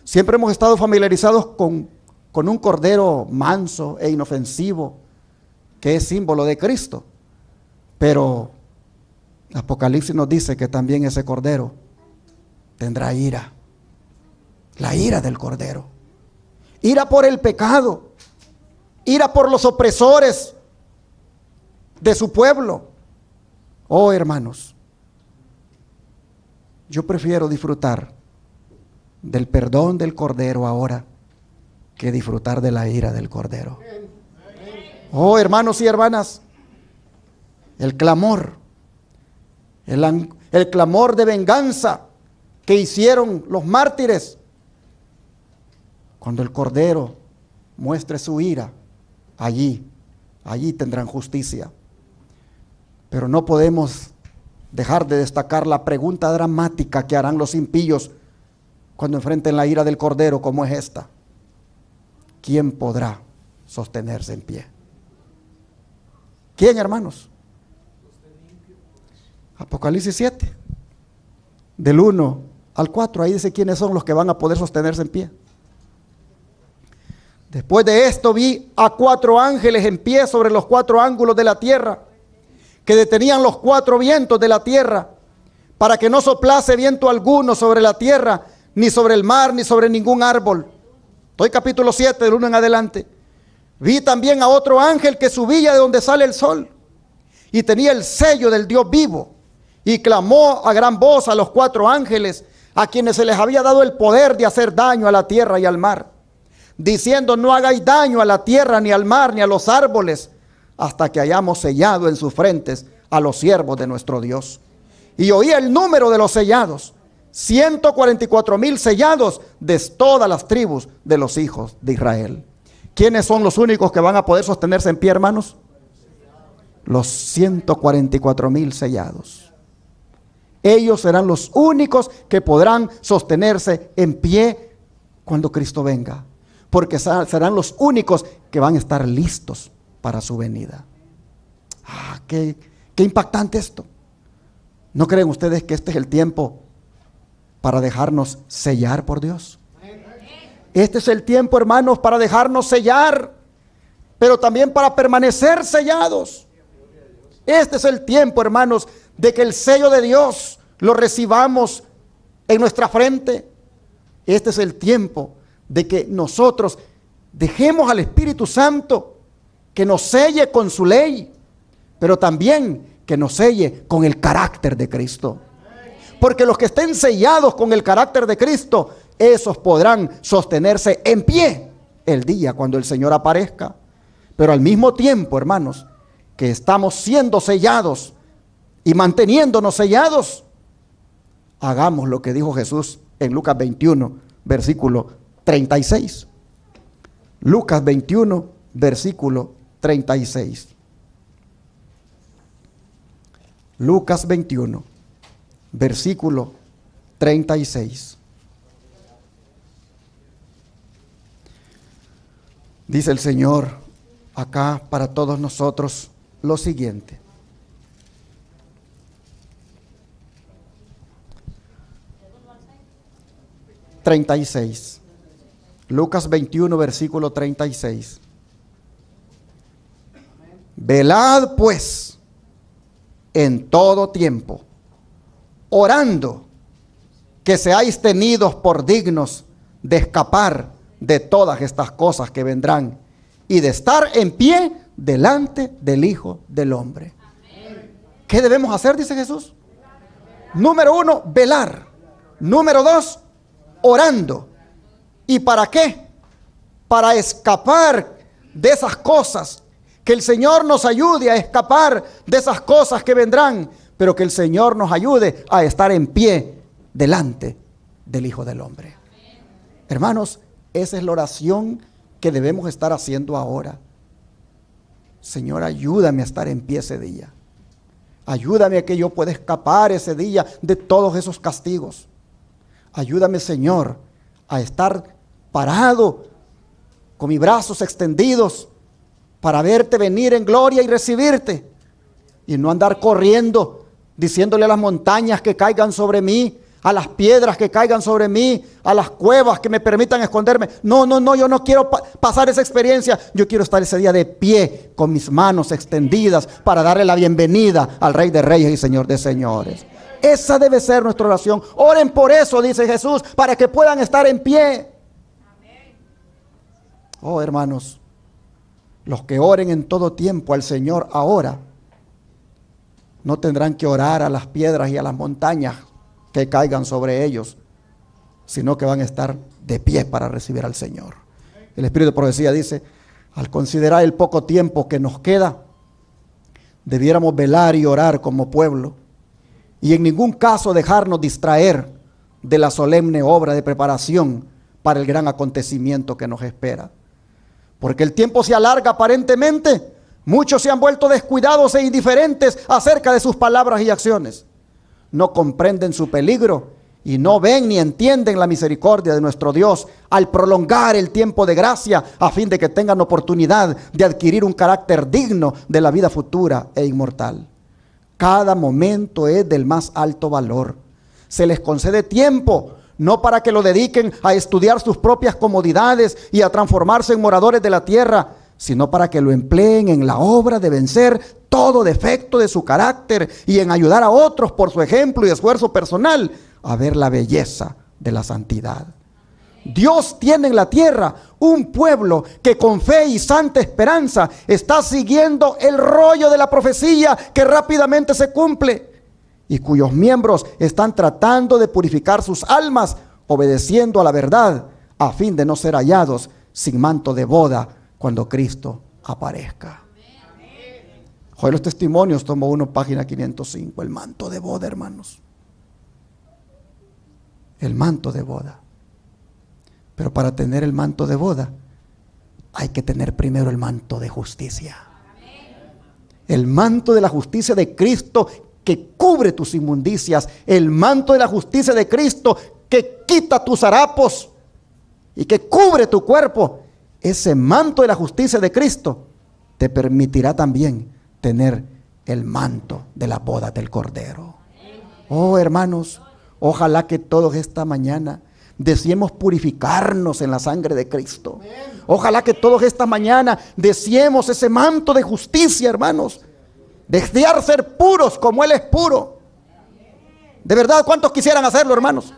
Siempre hemos estado familiarizados con, un cordero manso e inofensivo que es símbolo de Cristo, pero Apocalipsis nos dice que también ese cordero tendrá ira, la ira del cordero, ira por el pecado ira por los opresores de su pueblo. Oh, hermanos, yo prefiero disfrutar del perdón del Cordero ahora que disfrutar de la ira del Cordero. Oh, hermanos y hermanas, el clamor, el, el clamor de venganza que hicieron los mártires cuando el Cordero muestre su ira allí, allí tendrán justicia. Pero no podemos dejar de destacar la pregunta dramática que harán los impíos cuando enfrenten la ira del Cordero como es esta. ¿Quién podrá sostenerse en pie? ¿Quién, hermanos? Apocalipsis 7, del 1 al 4, ahí dice quiénes son los que van a poder sostenerse en pie. Después de esto vi a cuatro ángeles en pie sobre los cuatro ángulos de la tierra, que detenían los cuatro vientos de la tierra, para que no soplase viento alguno sobre la tierra, ni sobre el mar, ni sobre ningún árbol. Estoy capítulo 7, del 1 en adelante. Vi también a otro ángel que subía de donde sale el sol, y tenía el sello del Dios vivo, y clamó a gran voz a los cuatro ángeles, a quienes se les había dado el poder de hacer daño a la tierra y al mar diciendo, no hagáis daño a la tierra, ni al mar, ni a los árboles, hasta que hayamos sellado en sus frentes a los siervos de nuestro Dios. Y oí el número de los sellados, 144 mil sellados de todas las tribus de los hijos de Israel. ¿Quiénes son los únicos que van a poder sostenerse en pie, hermanos? Los 144 mil sellados. Ellos serán los únicos que podrán sostenerse en pie cuando Cristo venga porque serán los únicos que van a estar listos para su venida. Ah, qué, qué impactante esto. ¿No creen ustedes que este es el tiempo para dejarnos sellar por Dios? Este es el tiempo, hermanos, para dejarnos sellar, pero también para permanecer sellados. Este es el tiempo, hermanos, de que el sello de Dios lo recibamos en nuestra frente. Este es el tiempo de que nosotros dejemos al Espíritu Santo que nos selle con su ley, pero también que nos selle con el carácter de Cristo. Porque los que estén sellados con el carácter de Cristo, esos podrán sostenerse en pie el día cuando el Señor aparezca. Pero al mismo tiempo, hermanos, que estamos siendo sellados y manteniéndonos sellados, hagamos lo que dijo Jesús en Lucas 21, versículo 36. Lucas 21, versículo 36. Lucas 21, versículo 36. Dice el Señor acá para todos nosotros lo siguiente. 36 y Lucas 21, versículo 36. Velad pues en todo tiempo, orando que seáis tenidos por dignos de escapar de todas estas cosas que vendrán y de estar en pie delante del Hijo del Hombre. ¿Qué debemos hacer? Dice Jesús. Número uno, velar. Número dos, orando. ¿Y para qué? Para escapar de esas cosas. Que el Señor nos ayude a escapar de esas cosas que vendrán, pero que el Señor nos ayude a estar en pie delante del Hijo del Hombre. Hermanos, esa es la oración que debemos estar haciendo ahora. Señor, ayúdame a estar en pie ese día. Ayúdame a que yo pueda escapar ese día de todos esos castigos. Ayúdame, Señor, a estar parado, con mis brazos extendidos, para verte venir en gloria y recibirte. Y no andar corriendo, diciéndole a las montañas que caigan sobre mí, a las piedras que caigan sobre mí, a las cuevas que me permitan esconderme. No, no, no, yo no quiero pasar esa experiencia. Yo quiero estar ese día de pie con mis manos extendidas para darle la bienvenida al Rey de Reyes y Señor de Señores. Esa debe ser nuestra oración. Oren por eso, dice Jesús, para que puedan estar en pie. Oh, hermanos, los que oren en todo tiempo al Señor ahora, no tendrán que orar a las piedras y a las montañas que caigan sobre ellos, sino que van a estar de pie para recibir al Señor. El Espíritu de Profecía dice, al considerar el poco tiempo que nos queda, debiéramos velar y orar como pueblo y en ningún caso dejarnos distraer de la solemne obra de preparación para el gran acontecimiento que nos espera. Porque el tiempo se alarga aparentemente. Muchos se han vuelto descuidados e indiferentes acerca de sus palabras y acciones. No comprenden su peligro y no ven ni entienden la misericordia de nuestro Dios al prolongar el tiempo de gracia a fin de que tengan oportunidad de adquirir un carácter digno de la vida futura e inmortal. Cada momento es del más alto valor. Se les concede tiempo no para que lo dediquen a estudiar sus propias comodidades y a transformarse en moradores de la tierra, sino para que lo empleen en la obra de vencer todo defecto de su carácter y en ayudar a otros por su ejemplo y esfuerzo personal a ver la belleza de la santidad. Dios tiene en la tierra un pueblo que con fe y santa esperanza está siguiendo el rollo de la profecía que rápidamente se cumple y cuyos miembros están tratando de purificar sus almas, obedeciendo a la verdad, a fin de no ser hallados sin manto de boda cuando Cristo aparezca. Hoy los testimonios, tomo uno, página 505, el manto de boda, hermanos. El manto de boda. Pero para tener el manto de boda, hay que tener primero el manto de justicia. El manto de la justicia de Cristo que cubre tus inmundicias, el manto de la justicia de Cristo que quita tus harapos y que cubre tu cuerpo. Ese manto de la justicia de Cristo te permitirá también tener el manto de la boda del Cordero. Oh hermanos, ojalá que todos esta mañana deseemos purificarnos en la sangre de Cristo. Ojalá que todos esta mañana deseemos ese manto de justicia, hermanos, Desear ser puros como Él es puro. De verdad, ¿cuántos quisieran hacerlo, hermanos?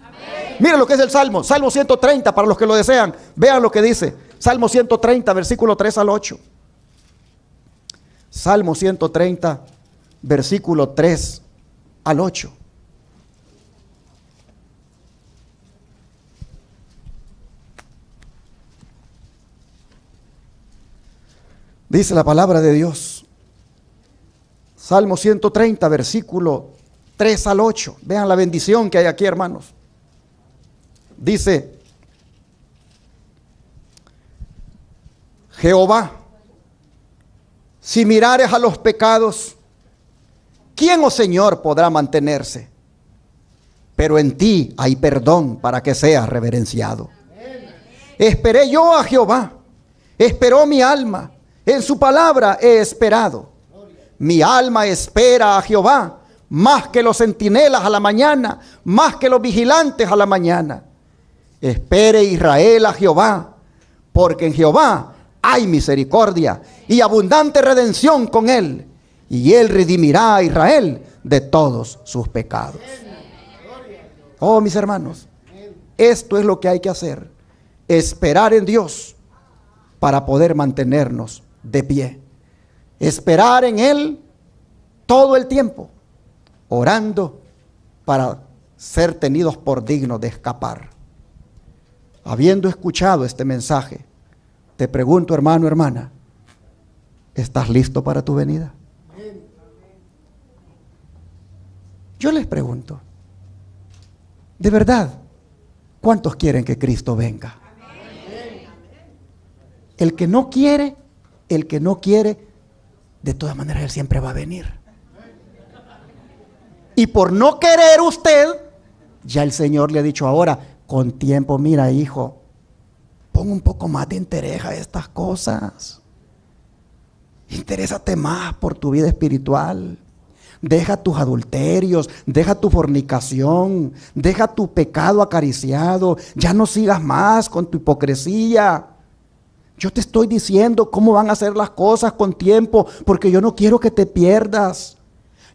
Miren lo que es el Salmo. Salmo 130, para los que lo desean. Vean lo que dice. Salmo 130, versículo 3 al 8. Salmo 130, versículo 3 al 8. Dice la palabra de Dios. Salmo 130, versículo 3 al 8. Vean la bendición que hay aquí, hermanos. Dice, Jehová, si mirares a los pecados, ¿quién, o oh Señor, podrá mantenerse? Pero en ti hay perdón para que seas reverenciado. Esperé yo a Jehová, esperó mi alma, en su palabra he esperado. Mi alma espera a Jehová más que los centinelas a la mañana, más que los vigilantes a la mañana. Espere Israel a Jehová, porque en Jehová hay misericordia y abundante redención con él, y él redimirá a Israel de todos sus pecados. Oh, mis hermanos, esto es lo que hay que hacer, esperar en Dios para poder mantenernos de pie. Esperar en Él todo el tiempo, orando para ser tenidos por dignos de escapar. Habiendo escuchado este mensaje, te pregunto, hermano, hermana, ¿estás listo para tu venida? Yo les pregunto, de verdad, ¿cuántos quieren que Cristo venga? El que no quiere, el que no quiere, de todas maneras Él siempre va a venir. Y por no querer usted, ya el Señor le ha dicho ahora, con tiempo, mira hijo, pon un poco más de interés a estas cosas. Interésate más por tu vida espiritual. Deja tus adulterios, deja tu fornicación, deja tu pecado acariciado. Ya no sigas más con tu hipocresía. Yo te estoy diciendo cómo van a ser las cosas con tiempo, porque yo no quiero que te pierdas.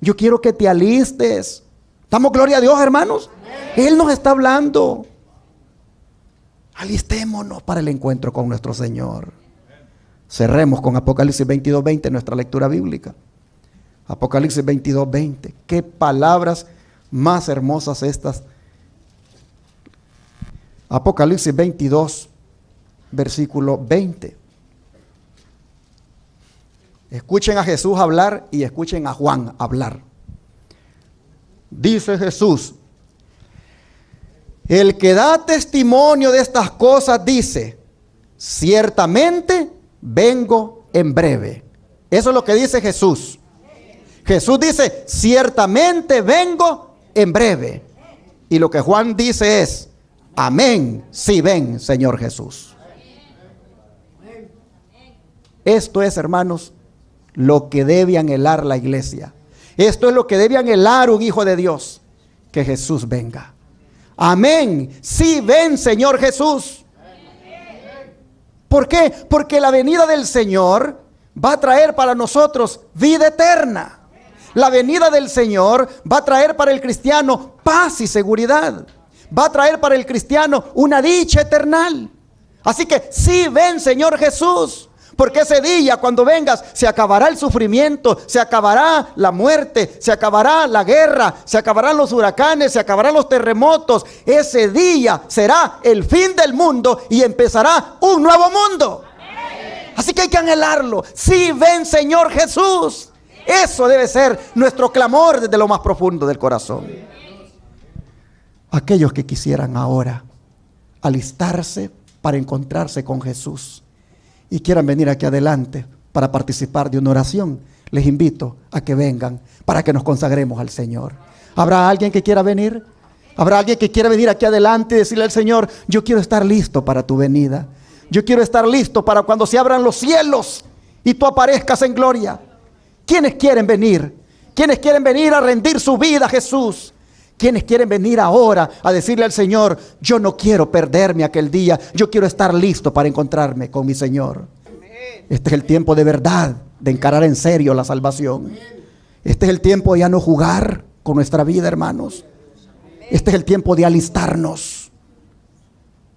Yo quiero que te alistes. ¿Estamos, gloria a Dios, hermanos. Él nos está hablando. Alistémonos para el encuentro con nuestro Señor. Cerremos con Apocalipsis 20, nuestra lectura bíblica. Apocalipsis 20. Qué palabras más hermosas estas. Apocalipsis 22, versículo 20. Escuchen a Jesús hablar y escuchen a Juan hablar. Dice Jesús, el que da testimonio de estas cosas dice, ciertamente vengo en breve. Eso es lo que dice Jesús. Jesús dice, ciertamente vengo en breve. Y lo que Juan dice es, amén, si ven, Señor Jesús. Esto es, hermanos, lo que debe anhelar la iglesia. Esto es lo que debe anhelar un hijo de Dios, que Jesús venga. Amén. Sí, ven, Señor Jesús. ¿Por qué? Porque la venida del Señor va a traer para nosotros vida eterna. La venida del Señor va a traer para el cristiano paz y seguridad. Va a traer para el cristiano una dicha eterna. Así que sí, ven Señor Jesús. Porque ese día cuando vengas se acabará el sufrimiento, se acabará la muerte, se acabará la guerra, se acabarán los huracanes, se acabarán los terremotos. Ese día será el fin del mundo y empezará un nuevo mundo. Así que hay que anhelarlo. Sí, ven Señor Jesús. Eso debe ser nuestro clamor desde lo más profundo del corazón. Aquellos que quisieran ahora alistarse para encontrarse con Jesús y quieran venir aquí adelante para participar de una oración, les invito a que vengan para que nos consagremos al Señor. ¿Habrá alguien que quiera venir? ¿Habrá alguien que quiera venir aquí adelante y decirle al Señor, yo quiero estar listo para tu venida? Yo quiero estar listo para cuando se abran los cielos y tú aparezcas en gloria. ¿Quiénes quieren venir? ¿Quiénes quieren venir a rendir su vida a Jesús? Quienes quieren venir ahora a decirle al Señor, yo no quiero perderme aquel día, yo quiero estar listo para encontrarme con mi Señor. Este es el tiempo de verdad, de encarar en serio la salvación. Este es el tiempo de ya no jugar con nuestra vida, hermanos. Este es el tiempo de alistarnos.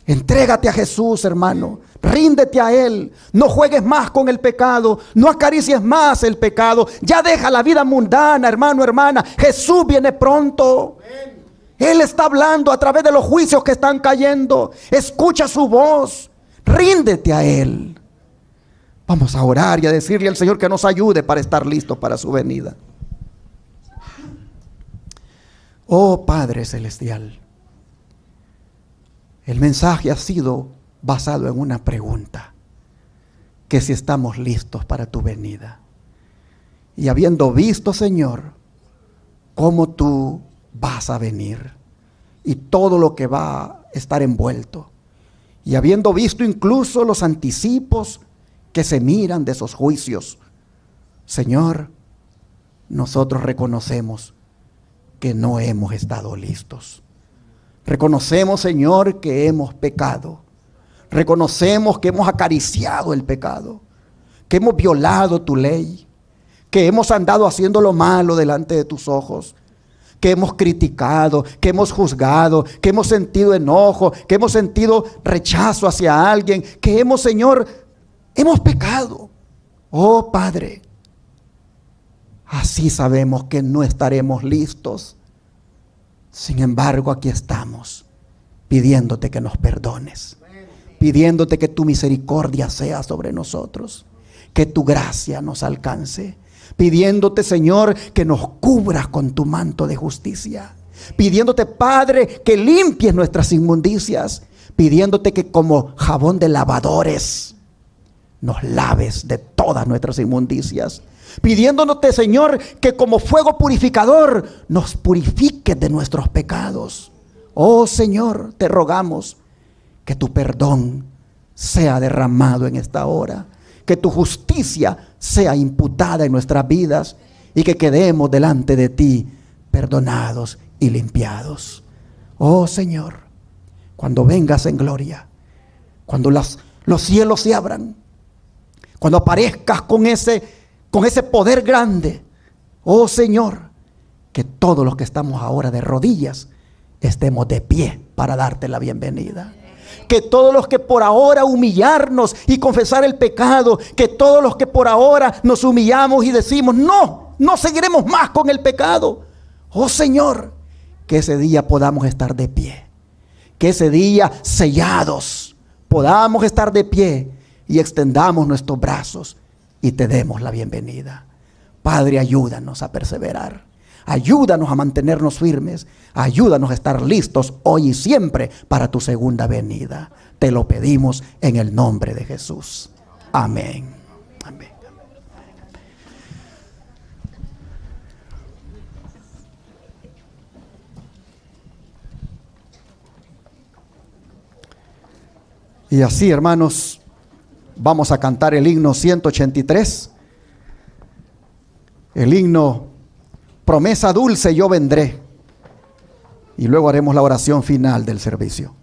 Entrégate a Jesús, hermano. Ríndete a Él. No juegues más con el pecado. No acaricies más el pecado. Ya deja la vida mundana, hermano, hermana. Jesús viene pronto. Él está hablando a través de los juicios que están cayendo. Escucha su voz. Ríndete a Él. Vamos a orar y a decirle al Señor que nos ayude para estar listos para su venida. Oh Padre Celestial. El mensaje ha sido basado en una pregunta, que si estamos listos para tu venida. Y habiendo visto, Señor, cómo tú vas a venir y todo lo que va a estar envuelto. Y habiendo visto incluso los anticipos que se miran de esos juicios, Señor, nosotros reconocemos que no hemos estado listos. Reconocemos, Señor, que hemos pecado. Reconocemos que hemos acariciado el pecado, que hemos violado tu ley, que hemos andado haciendo lo malo delante de tus ojos, que hemos criticado, que hemos juzgado, que hemos sentido enojo, que hemos sentido rechazo hacia alguien, que hemos, Señor, hemos pecado. Oh Padre, así sabemos que no estaremos listos sin embargo, aquí estamos pidiéndote que nos perdones, pidiéndote que tu misericordia sea sobre nosotros, que tu gracia nos alcance, pidiéndote, Señor, que nos cubras con tu manto de justicia, pidiéndote, Padre, que limpies nuestras inmundicias, pidiéndote que como jabón de lavadores nos laves de todas nuestras inmundicias pidiéndonos, Señor, que como fuego purificador nos purifique de nuestros pecados. Oh Señor, te rogamos que tu perdón sea derramado en esta hora, que tu justicia sea imputada en nuestras vidas y que quedemos delante de ti perdonados y limpiados. Oh Señor, cuando vengas en gloria, cuando las, los cielos se abran, cuando aparezcas con ese con ese poder grande. Oh Señor, que todos los que estamos ahora de rodillas estemos de pie para darte la bienvenida. Que todos los que por ahora humillarnos y confesar el pecado, que todos los que por ahora nos humillamos y decimos, no, no seguiremos más con el pecado. Oh Señor, que ese día podamos estar de pie. Que ese día sellados podamos estar de pie y extendamos nuestros brazos y te demos la bienvenida. Padre, ayúdanos a perseverar. Ayúdanos a mantenernos firmes. Ayúdanos a estar listos hoy y siempre para tu segunda venida. Te lo pedimos en el nombre de Jesús. Amén. Amén. Y así, hermanos, Vamos a cantar el himno 183. El himno Promesa dulce yo vendré. Y luego haremos la oración final del servicio.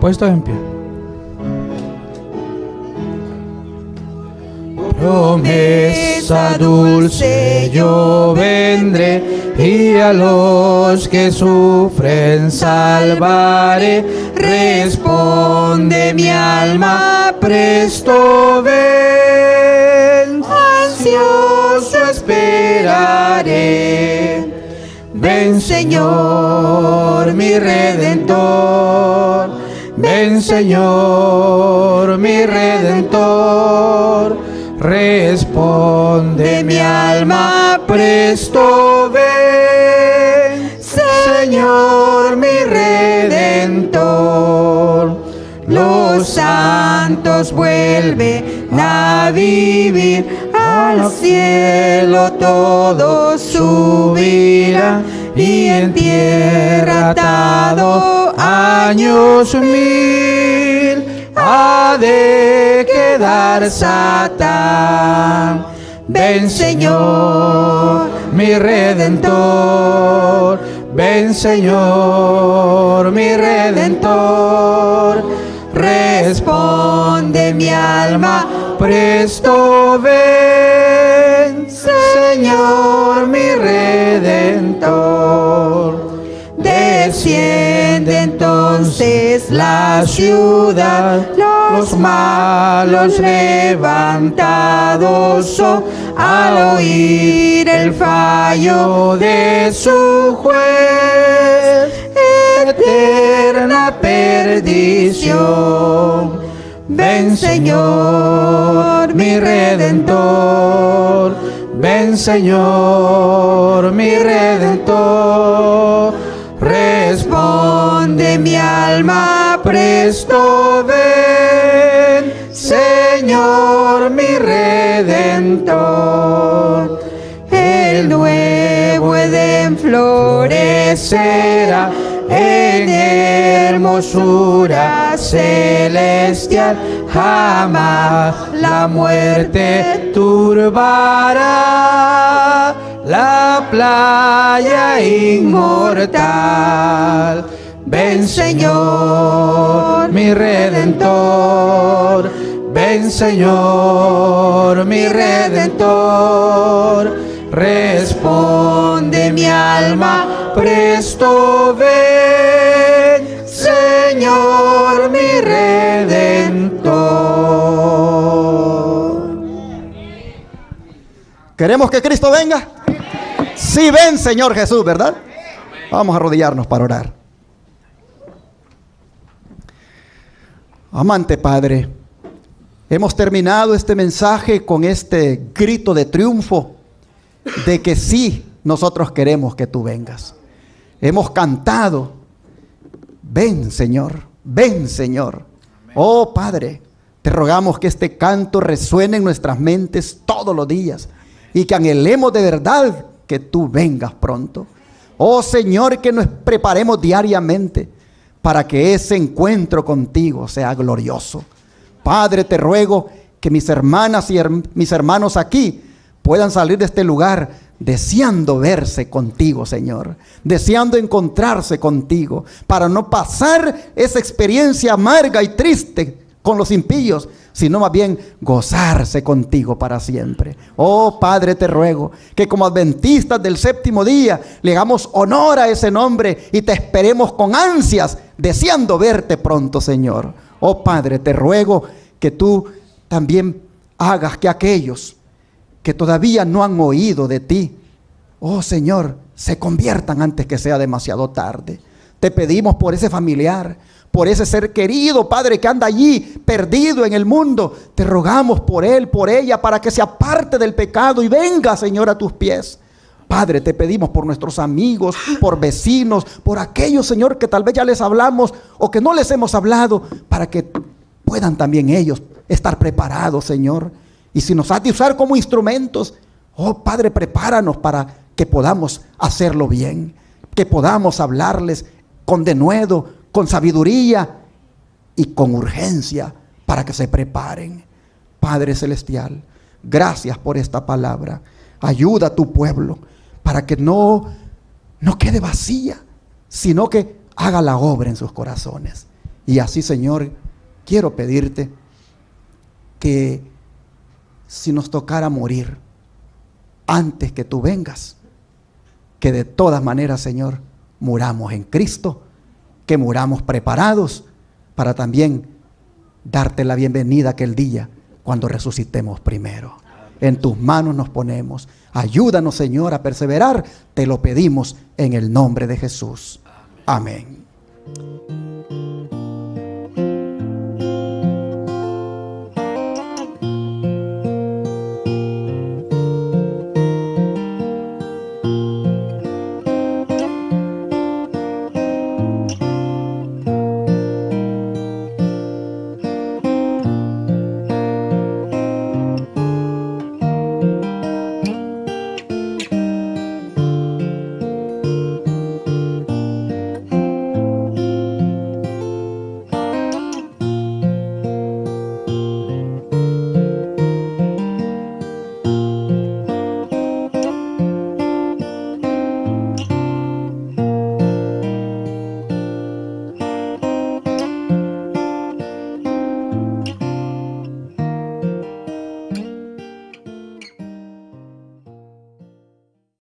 Puesto en pie. promesa dulce yo vendré y a los que sufren salvaré. Responde mi alma, presto ven, ansioso esperaré. Ven Señor, mi redentor. Ven Señor, mi redentor Responde mi alma, presto Señor mi redentor. Los santos vuelven a vivir, al cielo su vida, y en tierra atado años mil ha de quedar Satán. Ven Señor, mi redentor, ven Señor, mi redentor. Responde mi alma, presto ven, Señor, mi redentor. Desciende entonces la ciudad, los malos levantados son al oír el fallo de su juez, eterna perdición. Ven Señor, mi redentor, ven Señor, mi redentor. redentor mi alma presto ven, Señor mi redentor. El nuevo Edén florecerá en hermosura celestial. Jamás la muerte turbará la playa inmortal Ven Señor, mi redentor. Ven Señor, mi redentor. Responde mi alma, presto ven, Señor mi redentor. ¿Queremos que Cristo venga? Sí, ven Señor Jesús, ¿verdad? Vamos a arrodillarnos para orar. Amante Padre, hemos terminado este mensaje con este grito de triunfo de que sí, nosotros queremos que tú vengas. Hemos cantado, ven Señor, ven Señor. Oh Padre, te rogamos que este canto resuene en nuestras mentes todos los días y que anhelemos de verdad que tú vengas pronto. Oh Señor, que nos preparemos diariamente para que ese encuentro contigo sea glorioso. Padre, te ruego que mis hermanas y mis hermanos aquí puedan salir de este lugar deseando verse contigo, Señor, deseando encontrarse contigo, para no pasar esa experiencia amarga y triste con los impíos, sino más bien gozarse contigo para siempre. Oh Padre, te ruego que como adventistas del séptimo día le hagamos honor a ese nombre y te esperemos con ansias, deseando verte pronto, Señor. Oh Padre, te ruego que tú también hagas que aquellos que todavía no han oído de ti, oh Señor, se conviertan antes que sea demasiado tarde. Te pedimos por ese familiar, por ese ser querido, Padre, que anda allí perdido en el mundo. Te rogamos por él, por ella, para que se aparte del pecado y venga, Señor, a tus pies. Padre, te pedimos por nuestros amigos, por vecinos, por aquellos, Señor, que tal vez ya les hablamos o que no les hemos hablado, para que puedan también ellos estar preparados, Señor. Y si nos has de usar como instrumentos, oh Padre, prepáranos para que podamos hacerlo bien, que podamos hablarles con denuedo, con sabiduría y con urgencia para que se preparen. Padre Celestial, gracias por esta palabra. Ayuda a tu pueblo para que no, no quede vacía, sino que haga la obra en sus corazones. Y así, Señor, quiero pedirte que si nos tocara morir antes que tú vengas, que de todas maneras, Señor, muramos en Cristo que muramos preparados para también darte la bienvenida aquel día cuando resucitemos primero. En tus manos nos ponemos. Ayúdanos, Señor, a perseverar. Te lo pedimos en el nombre de Jesús. Amén.